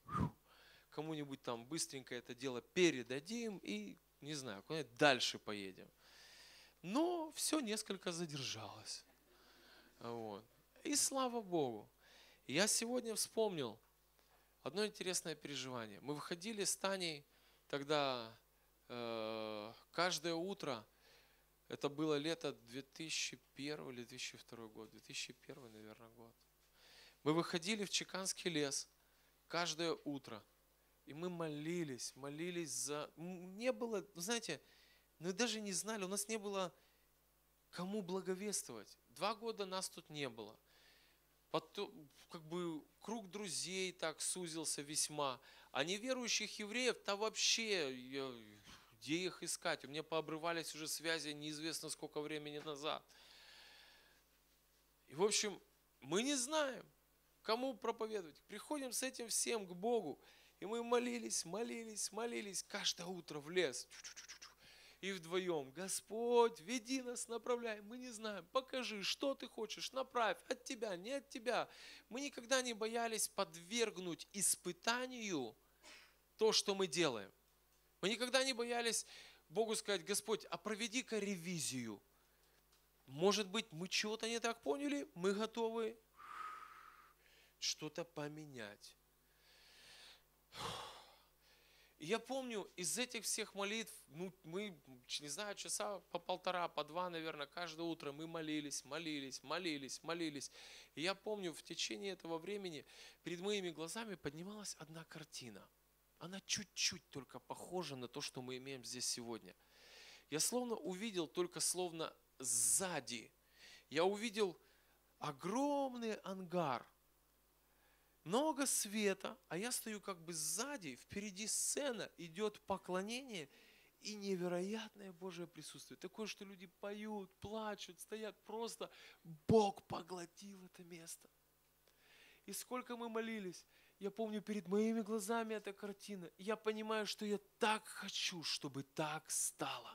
кому-нибудь там быстренько это дело передадим и, не знаю, куда дальше поедем. Но все несколько задержалось. Вот. И слава Богу. Я сегодня вспомнил одно интересное переживание. Мы выходили с Таней тогда э, каждое утро, это было лето 2001 или 2002 год, 2001, наверное, год. Мы выходили в Чеканский лес каждое утро – и мы молились, молились за... Не было, знаете, мы даже не знали, у нас не было кому благовествовать. Два года нас тут не было. Потом, как бы круг друзей так сузился весьма. А неверующих евреев то вообще, я, где их искать? У меня пообрывались уже связи неизвестно сколько времени назад. И в общем, мы не знаем, кому проповедовать. Приходим с этим всем к Богу. И мы молились, молились, молились, каждое утро в лес. И вдвоем, Господь, веди нас, направляй, мы не знаем, покажи, что ты хочешь, направь, от тебя, не от тебя. Мы никогда не боялись подвергнуть испытанию то, что мы делаем. Мы никогда не боялись Богу сказать, Господь, а проведи-ка ревизию. Может быть, мы чего-то не так поняли, мы готовы что-то поменять. И я помню, из этих всех молитв, ну, мы, не знаю, часа по полтора, по два, наверное, каждое утро мы молились, молились, молились, молились. И я помню, в течение этого времени перед моими глазами поднималась одна картина. Она чуть-чуть только похожа на то, что мы имеем здесь сегодня. Я словно увидел, только словно сзади, я увидел огромный ангар – много света, а я стою как бы сзади, впереди сцена, идет поклонение и невероятное Божье присутствие. Такое, что люди поют, плачут, стоят просто. Бог поглотил это место. И сколько мы молились, я помню перед моими глазами эта картина. Я понимаю, что я так хочу, чтобы так стало.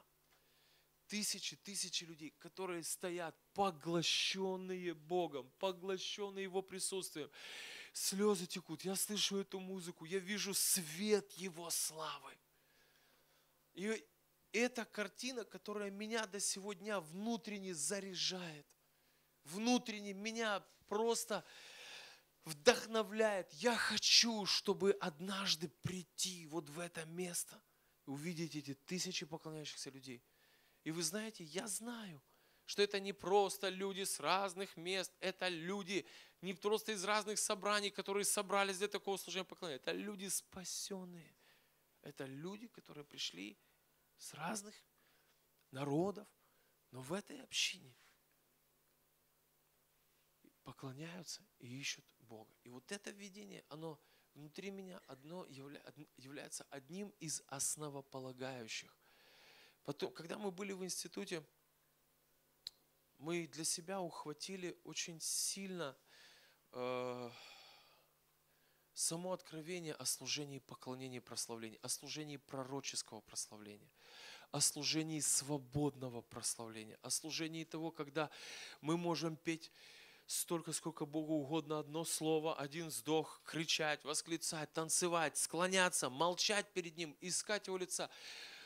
Тысячи, тысячи людей, которые стоят поглощенные Богом, поглощенные Его присутствием слезы текут, я слышу эту музыку, я вижу свет Его славы. И эта картина, которая меня до сегодня внутренне заряжает, внутренне меня просто вдохновляет. Я хочу, чтобы однажды прийти вот в это место, увидеть эти тысячи поклоняющихся людей. И вы знаете, я знаю – что это не просто люди с разных мест, это люди не просто из разных собраний, которые собрались для такого служения поклонения. Это люди спасенные. Это люди, которые пришли с разных народов, но в этой общине поклоняются и ищут Бога. И вот это видение, оно внутри меня одно явля, является одним из основополагающих. Потом, когда мы были в институте, мы для себя ухватили очень сильно э, само откровение о служении поклонения и прославления, о служении пророческого прославления, о служении свободного прославления, о служении того, когда мы можем петь столько, сколько Богу угодно одно слово, один вздох, кричать, восклицать, танцевать, склоняться, молчать перед Ним, искать Его лица –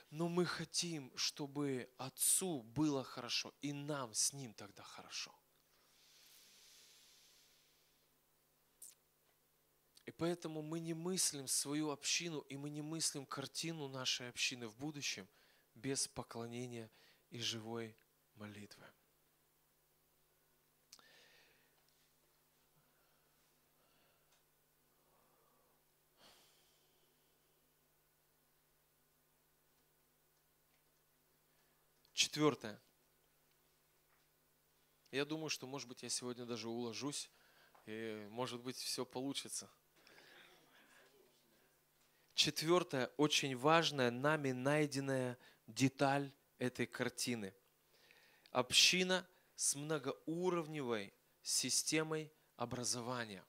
но мы хотим, чтобы Отцу было хорошо, и нам с Ним тогда хорошо. И поэтому мы не мыслим свою общину, и мы не мыслим картину нашей общины в будущем без поклонения и живой молитвы. Четвертое. Я думаю, что, может быть, я сегодня даже уложусь, и, может быть, все получится. Четвертое, очень важная, нами найденная деталь этой картины. Община с многоуровневой системой образования.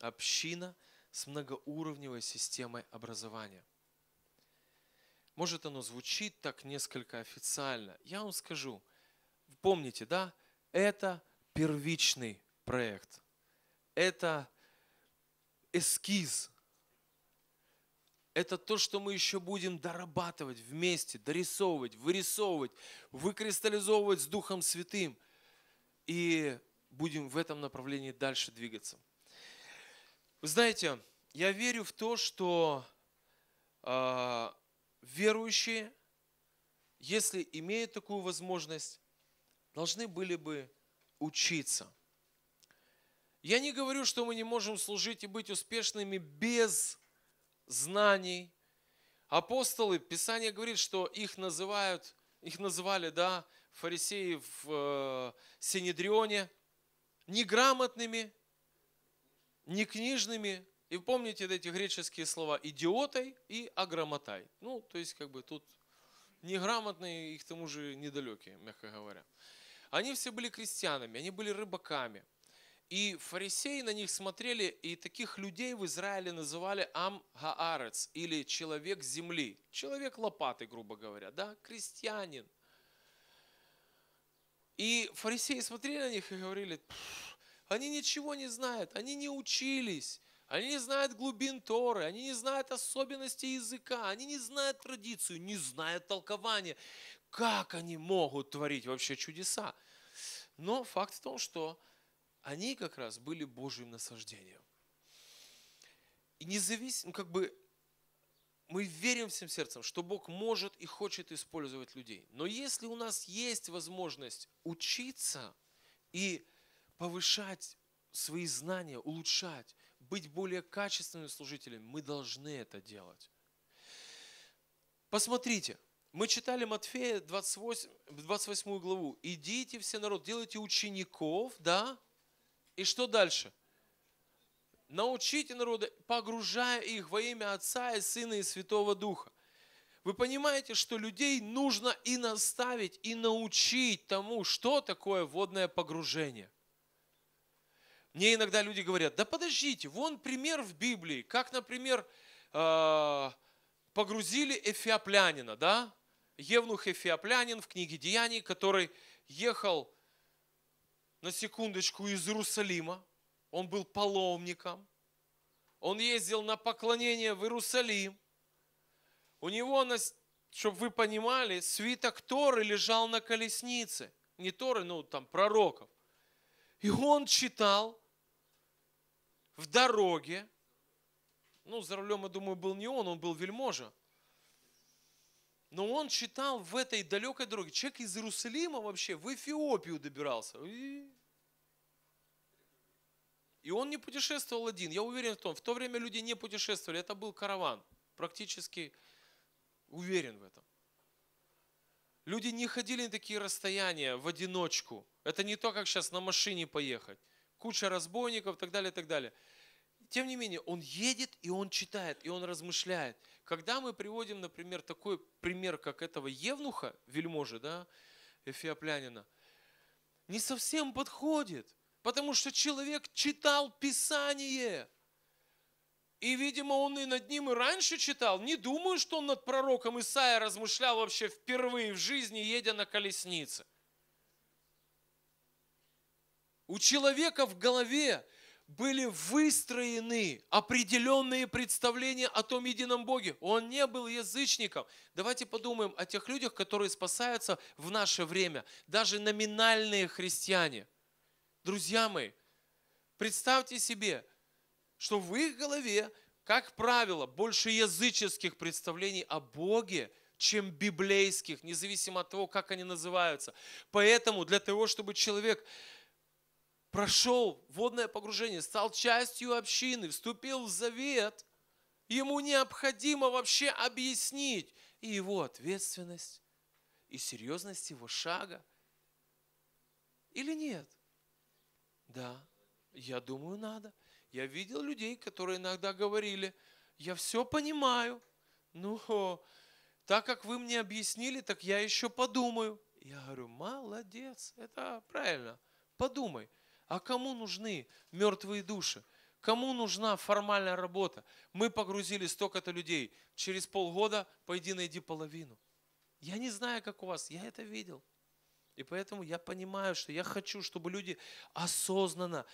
Община с многоуровневой системой образования – может, оно звучит так несколько официально. Я вам скажу, помните, да, это первичный проект. Это эскиз. Это то, что мы еще будем дорабатывать вместе, дорисовывать, вырисовывать, выкристаллизовывать с Духом Святым. И будем в этом направлении дальше двигаться. Вы знаете, я верю в то, что а, верующие, если имеют такую возможность, должны были бы учиться. Я не говорю, что мы не можем служить и быть успешными без знаний. Апостолы, Писание говорит, что их называют, их называли, да, фарисеи в э, Синедрионе, неграмотными, не книжными, и помните эти греческие слова «идиотой» и «аграмотай». Ну, то есть, как бы тут неграмотные и к тому же недалекие, мягко говоря. Они все были крестьянами, они были рыбаками. И фарисеи на них смотрели, и таких людей в Израиле называли ам гаарец или человек земли, человек лопаты, грубо говоря, да, крестьянин. И фарисеи смотрели на них и говорили, они ничего не знают, они не учились, они не знают глубин Торы, они не знают особенностей языка, они не знают традицию, не знают толкования. Как они могут творить вообще чудеса? Но факт в том, что они как раз были Божьим наслаждением. И независимо, ну, как бы мы верим всем сердцем, что Бог может и хочет использовать людей. Но если у нас есть возможность учиться и повышать свои знания, улучшать, быть более качественными служителями, мы должны это делать. Посмотрите, мы читали Матфея 28, 28 главу. «Идите все народ, делайте учеников, да? И что дальше? Научите народы, погружая их во имя Отца и Сына и Святого Духа. Вы понимаете, что людей нужно и наставить, и научить тому, что такое водное погружение. Мне иногда люди говорят, да подождите, вон пример в Библии, как, например, э, погрузили эфиоплянина, да? Евнух Эфиоплянин в книге Деяний, который ехал на секундочку из Иерусалима, он был паломником, он ездил на поклонение в Иерусалим, у него, чтобы вы понимали, свиток Торы лежал на колеснице, не Торы, ну там пророков. И он читал, в дороге, ну, за рулем, я думаю, был не он, он был вельможа, но он читал в этой далекой дороге. Человек из Иерусалима вообще в Эфиопию добирался. И... И он не путешествовал один. Я уверен в том, в то время люди не путешествовали. Это был караван. Практически уверен в этом. Люди не ходили на такие расстояния в одиночку. Это не то, как сейчас на машине поехать куча разбойников и так далее, и так далее. Тем не менее, он едет и он читает, и он размышляет. Когда мы приводим, например, такой пример, как этого Евнуха, вельможи, да, эфиоплянина, не совсем подходит, потому что человек читал Писание. И, видимо, он и над ним и раньше читал. Не думаю, что он над пророком Исаия размышлял вообще впервые в жизни, едя на колеснице – у человека в голове были выстроены определенные представления о том едином Боге. Он не был язычником. Давайте подумаем о тех людях, которые спасаются в наше время, даже номинальные христиане. Друзья мои, представьте себе, что в их голове, как правило, больше языческих представлений о Боге, чем библейских, независимо от того, как они называются. Поэтому для того, чтобы человек прошел водное погружение, стал частью общины, вступил в завет, ему необходимо вообще объяснить и его ответственность, и серьезность его шага. Или нет? Да, я думаю, надо. Я видел людей, которые иногда говорили, я все понимаю, но ну, так как вы мне объяснили, так я еще подумаю. Я говорю, молодец, это правильно, подумай. А кому нужны мертвые души? Кому нужна формальная работа? Мы погрузили столько-то людей. Через полгода пойди найди половину. Я не знаю, как у вас, я это видел. И поэтому я понимаю, что я хочу, чтобы люди осознанно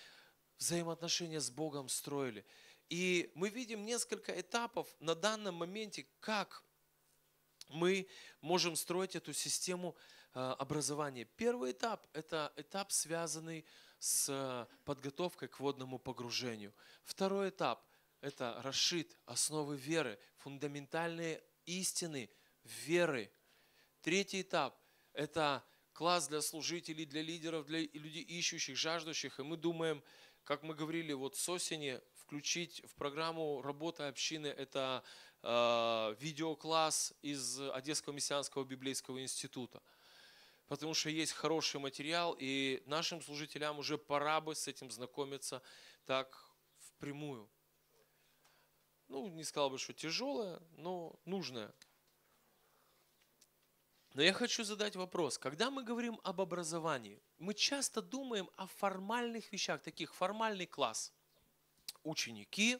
взаимоотношения с Богом строили. И мы видим несколько этапов на данном моменте, как мы можем строить эту систему э, образования. Первый этап – это этап, связанный с подготовкой к водному погружению. Второй этап – это расшит, основы веры, фундаментальные истины веры. Третий этап – это класс для служителей, для лидеров, для людей ищущих, жаждущих. И мы думаем, как мы говорили, вот с осени включить в программу работы общины это э, видеокласс из Одесского мессианского библейского института – потому что есть хороший материал, и нашим служителям уже пора бы с этим знакомиться так впрямую. Ну, не сказал бы, что тяжелое, но нужное. Но я хочу задать вопрос. Когда мы говорим об образовании, мы часто думаем о формальных вещах, таких формальный класс. Ученики,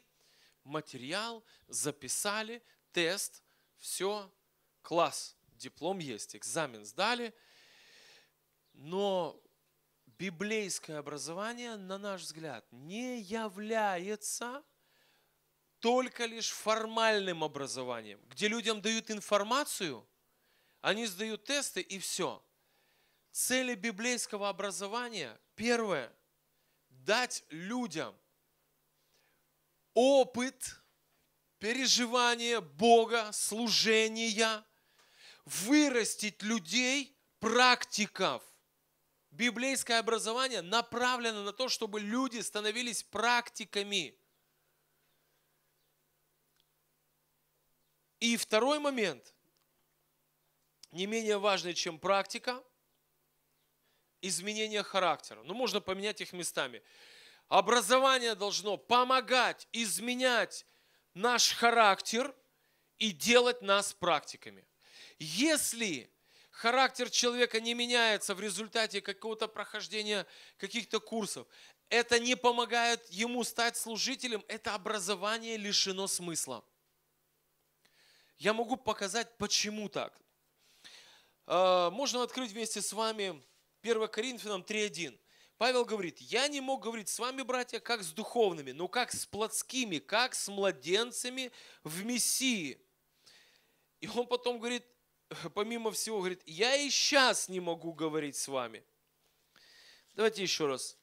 материал, записали, тест, все, класс, диплом есть, экзамен сдали – но библейское образование, на наш взгляд, не является только лишь формальным образованием, где людям дают информацию, они сдают тесты и все. Цели библейского образования, первое, дать людям опыт переживания Бога, служения, вырастить людей, практиков – библейское образование направлено на то, чтобы люди становились практиками. И второй момент, не менее важный, чем практика, изменение характера. Ну, можно поменять их местами. Образование должно помогать изменять наш характер и делать нас практиками. Если характер человека не меняется в результате какого-то прохождения каких-то курсов. Это не помогает ему стать служителем, это образование лишено смысла. Я могу показать, почему так. А, можно открыть вместе с вами 1 Коринфянам 3.1. Павел говорит, я не мог говорить с вами, братья, как с духовными, но как с плотскими, как с младенцами в Мессии. И он потом говорит, помимо всего, говорит, я и сейчас не могу говорить с вами. Давайте еще раз.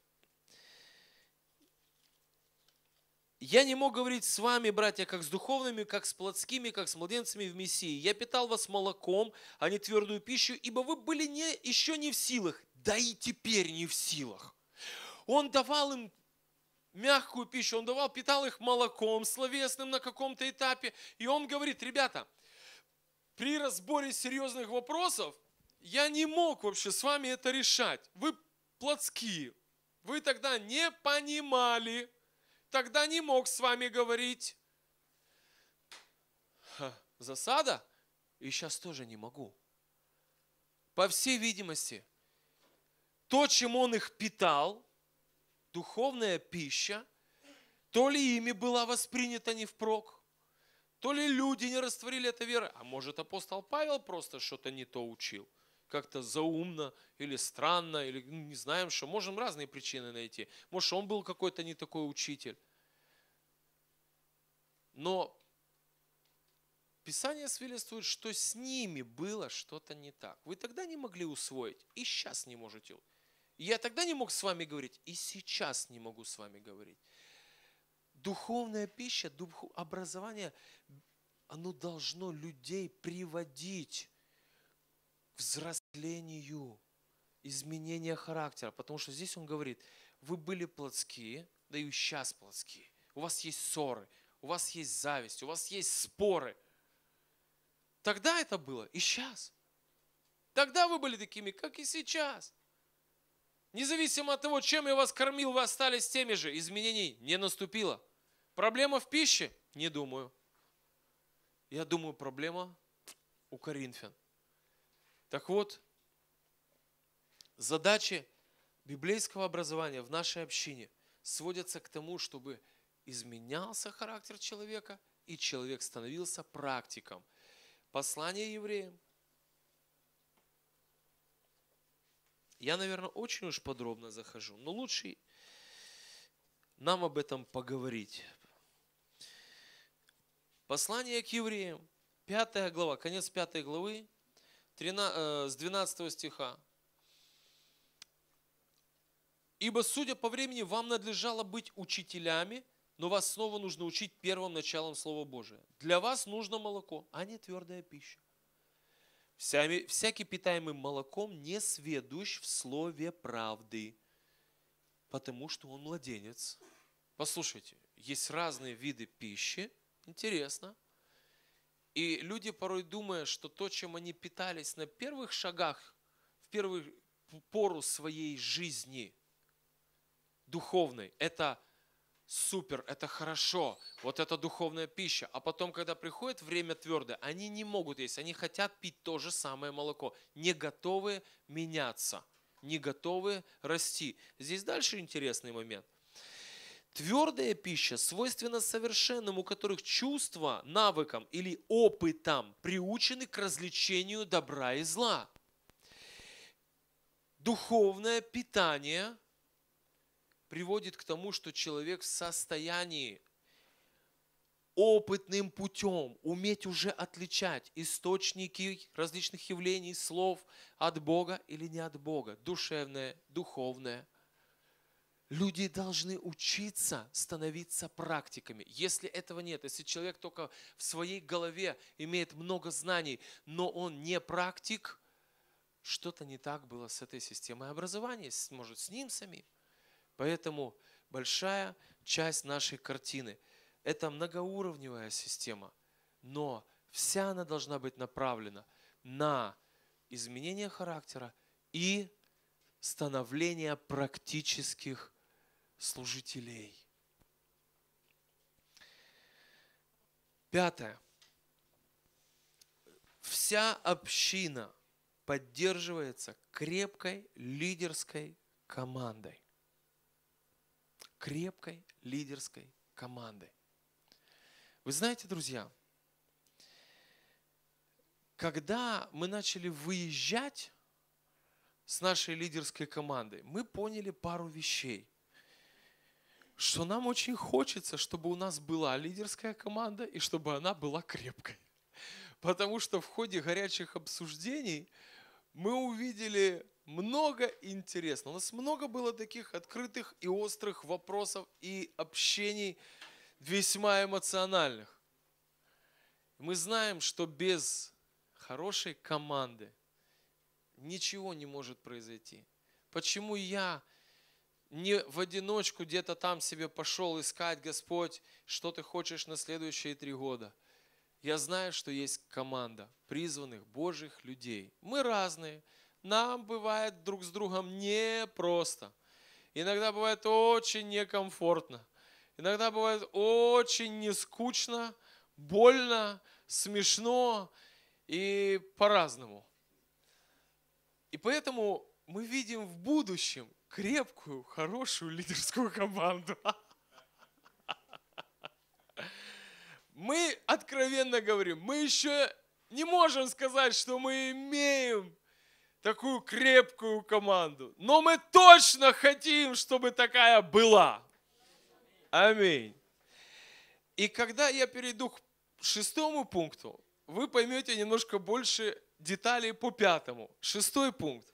Я не мог говорить с вами, братья, как с духовными, как с плотскими, как с младенцами в Мессии. Я питал вас молоком, а не твердую пищу, ибо вы были не, еще не в силах, да и теперь не в силах. Он давал им мягкую пищу, он давал, питал их молоком, словесным на каком-то этапе. И он говорит, ребята, – при разборе серьезных вопросов я не мог вообще с вами это решать. Вы плотские. Вы тогда не понимали. Тогда не мог с вами говорить. Ха, засада? И сейчас тоже не могу. По всей видимости, то, чем он их питал, духовная пища, то ли ими была воспринята не впрок, то ли люди не растворили это веры, а может апостол Павел просто что-то не то учил. Как-то заумно или странно, или ну, не знаем что. Можем разные причины найти. Может, он был какой-то не такой учитель. Но Писание свидетельствует, что с ними было что-то не так. Вы тогда не могли усвоить, и сейчас не можете. Я тогда не мог с вами говорить, и сейчас не могу с вами говорить духовная пища, образование, оно должно людей приводить к взрослению, изменению характера. Потому что здесь он говорит, вы были плотские, да и сейчас плотские. У вас есть ссоры, у вас есть зависть, у вас есть споры. Тогда это было и сейчас. Тогда вы были такими, как и сейчас. Независимо от того, чем я вас кормил, вы остались теми же. Изменений не наступило. Проблема в пище? Не думаю. Я думаю, проблема у Коринфян. Так вот, задачи библейского образования в нашей общине сводятся к тому, чтобы изменялся характер человека, и человек становился практиком. Послание евреям. Я, наверное, очень уж подробно захожу, но лучше нам об этом поговорить. Послание к евреям, 5 глава, конец 5 главы, 13, э, с 12 стиха. «Ибо, судя по времени, вам надлежало быть учителями, но вас снова нужно учить первым началом Слова Божия. Для вас нужно молоко, а не твердая пища. всякий питаемый молоком не сведущ в слове правды, потому что он младенец. Послушайте, есть разные виды пищи – Интересно. И люди порой думают, что то, чем они питались на первых шагах, в первую пору своей жизни духовной, это супер, это хорошо, вот это духовная пища. А потом, когда приходит время твердое, они не могут есть, они хотят пить то же самое молоко, не готовы меняться, не готовы расти. Здесь дальше интересный момент. Твердая пища свойственна совершенным, у которых чувства, навыкам или опытом приучены к развлечению добра и зла. Духовное питание приводит к тому, что человек в состоянии опытным путем уметь уже отличать источники различных явлений, слов от Бога или не от Бога, душевное, духовное Люди должны учиться становиться практиками. Если этого нет, если человек только в своей голове имеет много знаний, но он не практик, что-то не так было с этой системой образования, может, с ним самим. Поэтому большая часть нашей картины – это многоуровневая система, но вся она должна быть направлена на изменение характера и становление практических служителей. Пятое. Вся община поддерживается крепкой лидерской командой. Крепкой лидерской командой. Вы знаете, друзья, когда мы начали выезжать с нашей лидерской командой, мы поняли пару вещей что нам очень хочется, чтобы у нас была лидерская команда и чтобы она была крепкой. Потому что в ходе горячих обсуждений мы увидели много интересного. У нас много было таких открытых и острых вопросов и общений весьма эмоциональных. Мы знаем, что без хорошей команды ничего не может произойти. Почему я не в одиночку где-то там себе пошел искать, Господь, что ты хочешь на следующие три года. Я знаю, что есть команда призванных Божьих людей. Мы разные. Нам бывает друг с другом непросто. Иногда бывает очень некомфортно. Иногда бывает очень нескучно, больно, смешно и по-разному. И поэтому мы видим в будущем, крепкую, хорошую лидерскую команду. Мы откровенно говорим, мы еще не можем сказать, что мы имеем такую крепкую команду, но мы точно хотим, чтобы такая была. Аминь. И когда я перейду к шестому пункту, вы поймете немножко больше деталей по пятому. Шестой пункт.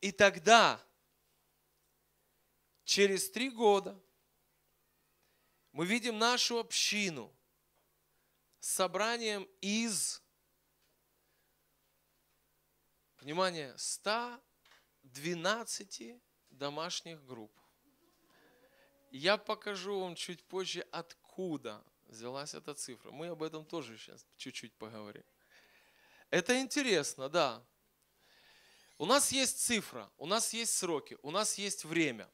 И тогда Через три года мы видим нашу общину с собранием из, внимание, 112 домашних групп. Я покажу вам чуть позже, откуда взялась эта цифра. Мы об этом тоже сейчас чуть-чуть поговорим. Это интересно, да. У нас есть цифра, у нас есть сроки, у нас есть время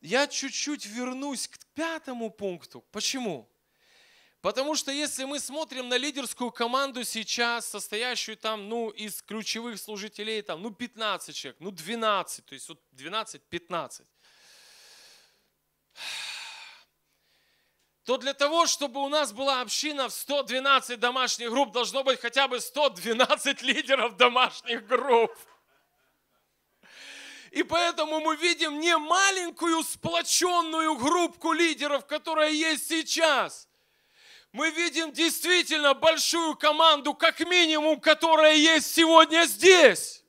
я чуть-чуть вернусь к пятому пункту. Почему? Потому что если мы смотрим на лидерскую команду сейчас, состоящую там, ну, из ключевых служителей, там, ну, 15 человек, ну, 12, то есть вот 12-15, то для того, чтобы у нас была община в 112 домашних групп, должно быть хотя бы 112 лидеров домашних групп. И поэтому мы видим не маленькую сплоченную группку лидеров, которая есть сейчас. Мы видим действительно большую команду, как минимум, которая есть сегодня здесь.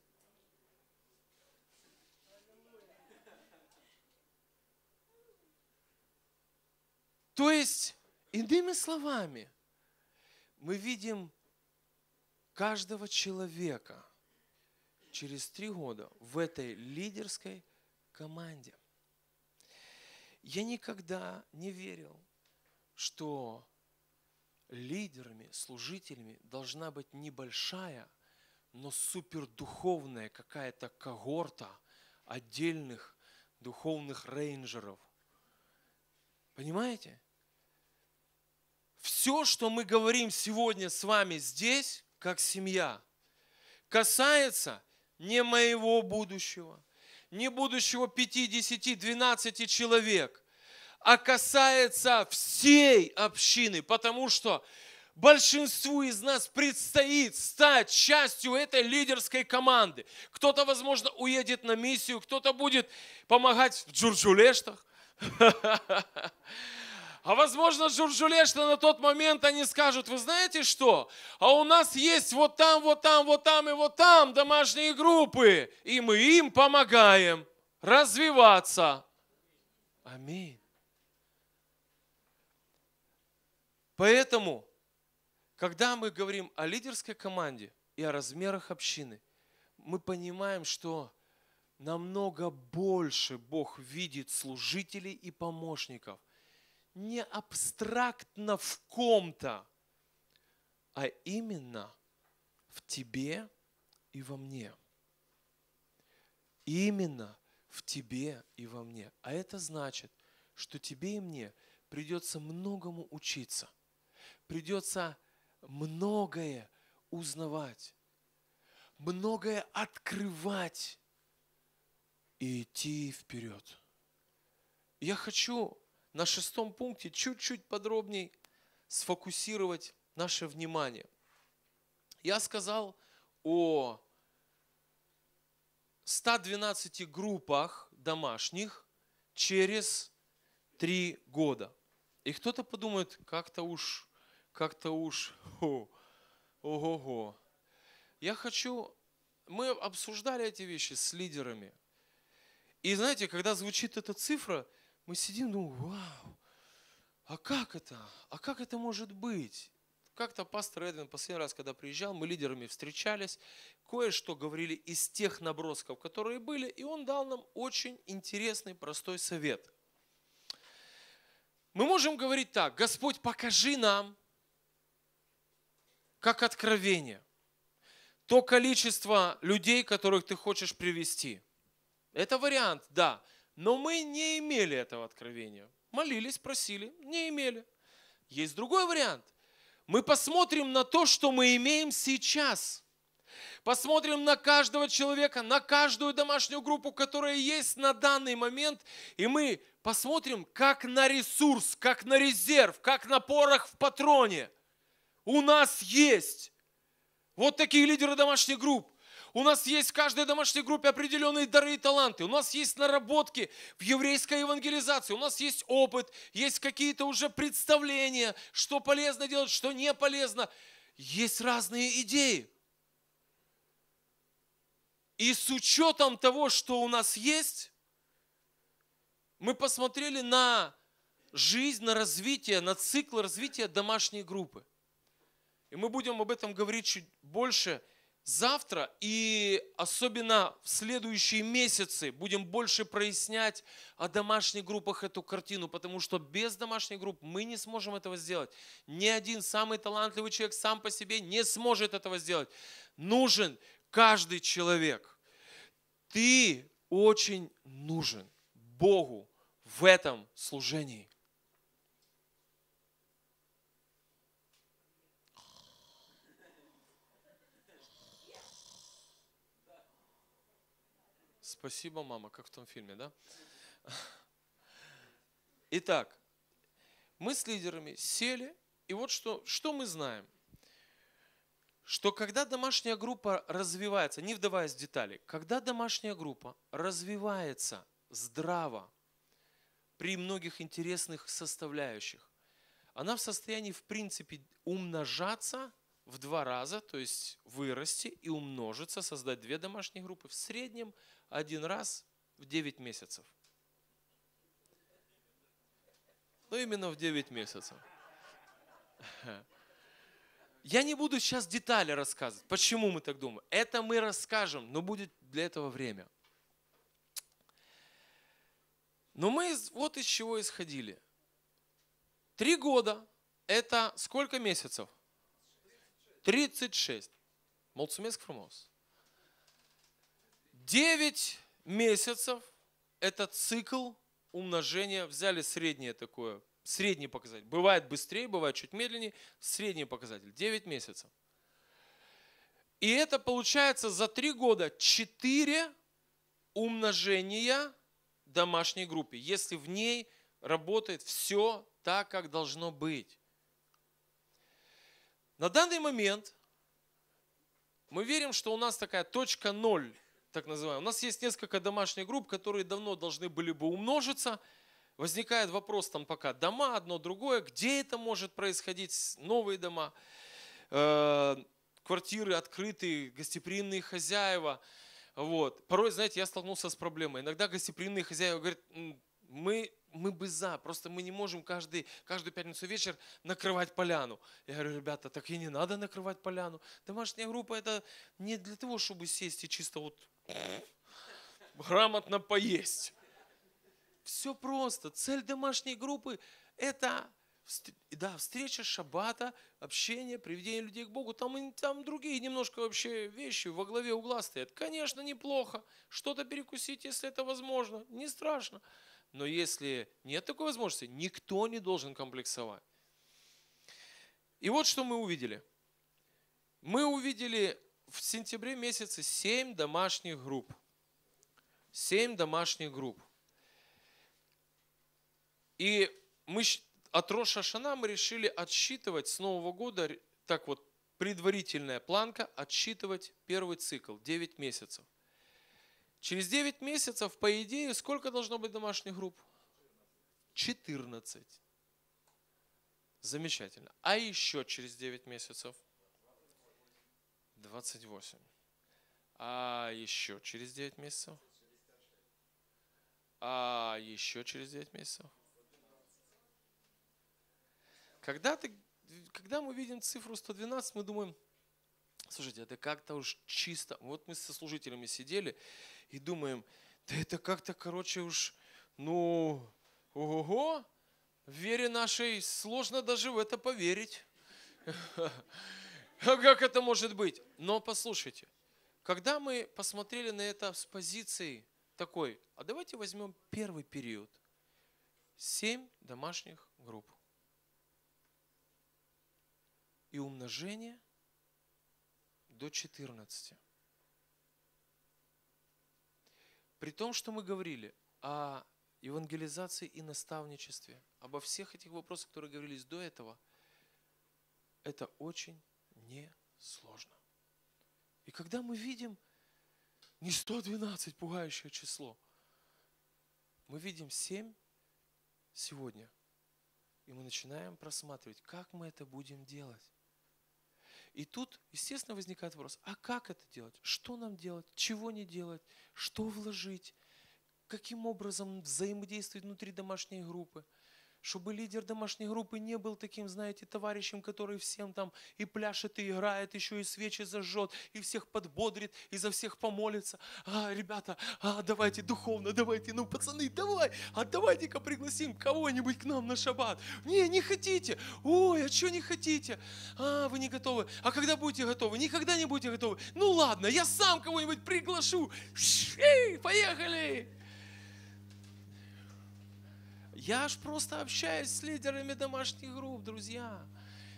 То есть, иными словами, мы видим каждого человека – через три года в этой лидерской команде. Я никогда не верил, что лидерами, служителями должна быть небольшая, но супердуховная какая-то когорта отдельных духовных рейнджеров. Понимаете? Все, что мы говорим сегодня с вами здесь, как семья, касается не моего будущего, не будущего 5, 10, 12 человек, а касается всей общины, потому что большинству из нас предстоит стать частью этой лидерской команды. Кто-то, возможно, уедет на миссию, кто-то будет помогать в джурджулештах. А возможно, Журжулешно на тот момент они скажут, вы знаете что? А у нас есть вот там, вот там, вот там и вот там домашние группы. И мы им помогаем развиваться. Аминь. Поэтому, когда мы говорим о лидерской команде и о размерах общины, мы понимаем, что намного больше Бог видит служителей и помощников, не абстрактно в ком-то, а именно в тебе и во мне. Именно в тебе и во мне. А это значит, что тебе и мне придется многому учиться. Придется многое узнавать, многое открывать и идти вперед. Я хочу на шестом пункте чуть-чуть подробнее сфокусировать наше внимание. Я сказал о 112 группах домашних через три года. И кто-то подумает, как-то уж, как-то уж, о, ого-го. Я хочу, мы обсуждали эти вещи с лидерами. И знаете, когда звучит эта цифра – мы сидим, думаем, вау, а как это? А как это может быть? Как-то пастор Эдвин последний раз, когда приезжал, мы лидерами встречались, кое-что говорили из тех набросков, которые были, и он дал нам очень интересный, простой совет. Мы можем говорить так, Господь, покажи нам, как откровение, то количество людей, которых ты хочешь привести. Это вариант, да. Но мы не имели этого откровения. Молились, просили, не имели. Есть другой вариант. Мы посмотрим на то, что мы имеем сейчас. Посмотрим на каждого человека, на каждую домашнюю группу, которая есть на данный момент, и мы посмотрим как на ресурс, как на резерв, как на порох в патроне. У нас есть. Вот такие лидеры домашних групп. У нас есть в каждой домашней группе определенные дары и таланты. У нас есть наработки в еврейской евангелизации. У нас есть опыт, есть какие-то уже представления, что полезно делать, что не полезно. Есть разные идеи. И с учетом того, что у нас есть, мы посмотрели на жизнь, на развитие, на цикл развития домашней группы. И мы будем об этом говорить чуть больше – завтра и особенно в следующие месяцы будем больше прояснять о домашних группах эту картину, потому что без домашних групп мы не сможем этого сделать. Ни один самый талантливый человек сам по себе не сможет этого сделать. Нужен каждый человек. Ты очень нужен Богу в этом служении. Спасибо, мама, как в том фильме, да? Итак, мы с лидерами сели, и вот что, что мы знаем. Что когда домашняя группа развивается, не вдаваясь в детали, когда домашняя группа развивается здраво, при многих интересных составляющих, она в состоянии, в принципе, умножаться в два раза, то есть вырасти и умножиться, создать две домашние группы в среднем – один раз в 9 месяцев. Ну, именно в 9 месяцев. Я не буду сейчас детали рассказывать, почему мы так думаем. Это мы расскажем, но будет для этого время. Но мы вот из чего исходили. Три года – это сколько месяцев? 36. Молцумеск фрумос. 9 месяцев – это цикл умножения. Взяли среднее такое, средний показатель. Бывает быстрее, бывает чуть медленнее. Средний показатель – 9 месяцев. И это получается за 3 года 4 умножения домашней группе, если в ней работает все так, как должно быть. На данный момент мы верим, что у нас такая точка ноль так называемые. У нас есть несколько домашних групп, которые давно должны были бы умножиться. Возникает вопрос там пока дома, одно, другое, где это может происходить, новые дома, э, квартиры открытые, гостеприимные хозяева. Вот. Порой, знаете, я столкнулся с проблемой. Иногда гостеприимные хозяева говорят, мы, мы бы за, просто мы не можем каждый, каждую пятницу вечер накрывать поляну. Я говорю, ребята, так и не надо накрывать поляну. Домашняя группа это не для того, чтобы сесть и чисто вот грамотно поесть. Все просто. Цель домашней группы – это да, встреча шабата, общение, приведение людей к Богу. Там, там другие немножко вообще вещи во главе угла стоят. Конечно, неплохо. Что-то перекусить, если это возможно. Не страшно. Но если нет такой возможности, никто не должен комплексовать. И вот что мы увидели. Мы увидели в сентябре месяце 7 домашних групп. 7 домашних групп. И мы от Шана мы решили отсчитывать с Нового года, так вот, предварительная планка, отсчитывать первый цикл, 9 месяцев. Через 9 месяцев, по идее, сколько должно быть домашних групп? 14. Замечательно. А еще через 9 месяцев? 28. А еще через 9 месяцев? А еще через 9 месяцев? Когда, ты, когда мы видим цифру 112, мы думаем, слушайте, это как-то уж чисто. Вот мы со служителями сидели, и думаем, да это как-то, короче, уж, ну, ого в вере нашей сложно даже в это поверить. А как это может быть? Но послушайте, когда мы посмотрели на это с позиции такой, а давайте возьмем первый период. Семь домашних групп. И умножение до 14. При том, что мы говорили о евангелизации и наставничестве, обо всех этих вопросах, которые говорились до этого, это очень несложно. И когда мы видим не 112 пугающее число, мы видим 7 сегодня, и мы начинаем просматривать, как мы это будем делать. И тут, естественно, возникает вопрос, а как это делать? Что нам делать? Чего не делать? Что вложить? Каким образом взаимодействовать внутри домашней группы? чтобы лидер домашней группы не был таким, знаете, товарищем, который всем там и пляшет, и играет, еще и свечи зажжет, и всех подбодрит, и за всех помолится. А, ребята, а, давайте духовно, давайте, ну, пацаны, давай, а давайте-ка пригласим кого-нибудь к нам на шаббат. Не, не хотите. Ой, а что не хотите? А, вы не готовы. А когда будете готовы? Никогда не будете готовы. Ну, ладно, я сам кого-нибудь приглашу. Ши, поехали! Я ж просто общаюсь с лидерами домашних групп, друзья.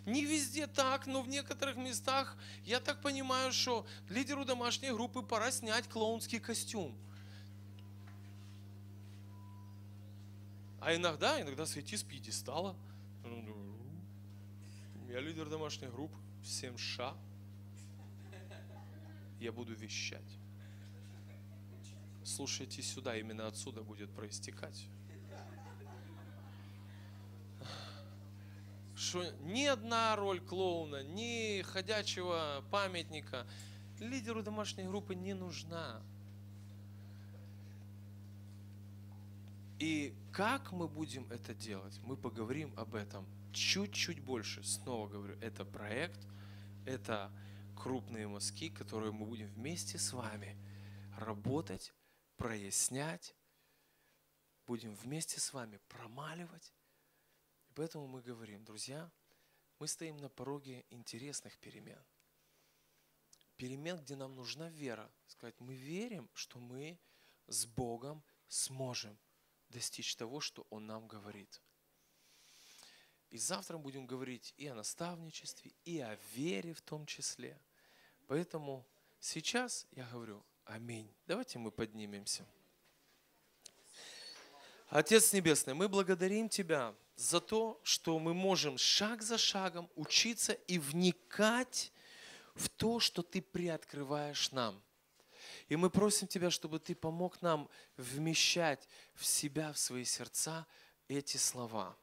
Не везде так, но в некоторых местах я так понимаю, что лидеру домашней группы пора снять клоунский костюм. А иногда, иногда сойти с пьедестала. Я лидер домашней группы, всем ша. Я буду вещать. Слушайте сюда, именно отсюда будет проистекать что ни одна роль клоуна, ни ходячего памятника лидеру домашней группы не нужна. И как мы будем это делать? Мы поговорим об этом чуть-чуть больше. Снова говорю, это проект, это крупные мазки, которые мы будем вместе с вами работать, прояснять, будем вместе с вами промаливать, поэтому мы говорим, друзья, мы стоим на пороге интересных перемен. Перемен, где нам нужна вера. Сказать, мы верим, что мы с Богом сможем достичь того, что Он нам говорит. И завтра мы будем говорить и о наставничестве, и о вере в том числе. Поэтому сейчас я говорю «Аминь». Давайте мы поднимемся. Отец Небесный, мы благодарим Тебя за то, что мы можем шаг за шагом учиться и вникать в то, что ты приоткрываешь нам. И мы просим Тебя, чтобы Ты помог нам вмещать в себя, в свои сердца эти слова.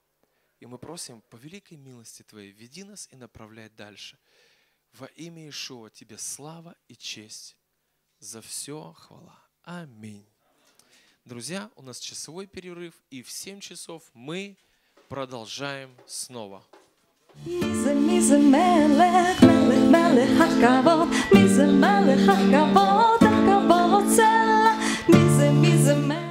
И мы просим, по великой милости Твоей, веди нас и направляй дальше. Во имя Ишуа Тебе слава и честь. За все хвала. Аминь. Друзья, у нас часовой перерыв, и в 7 часов мы продолжаем снова. Миза, миза, мелех, мелех, мелех.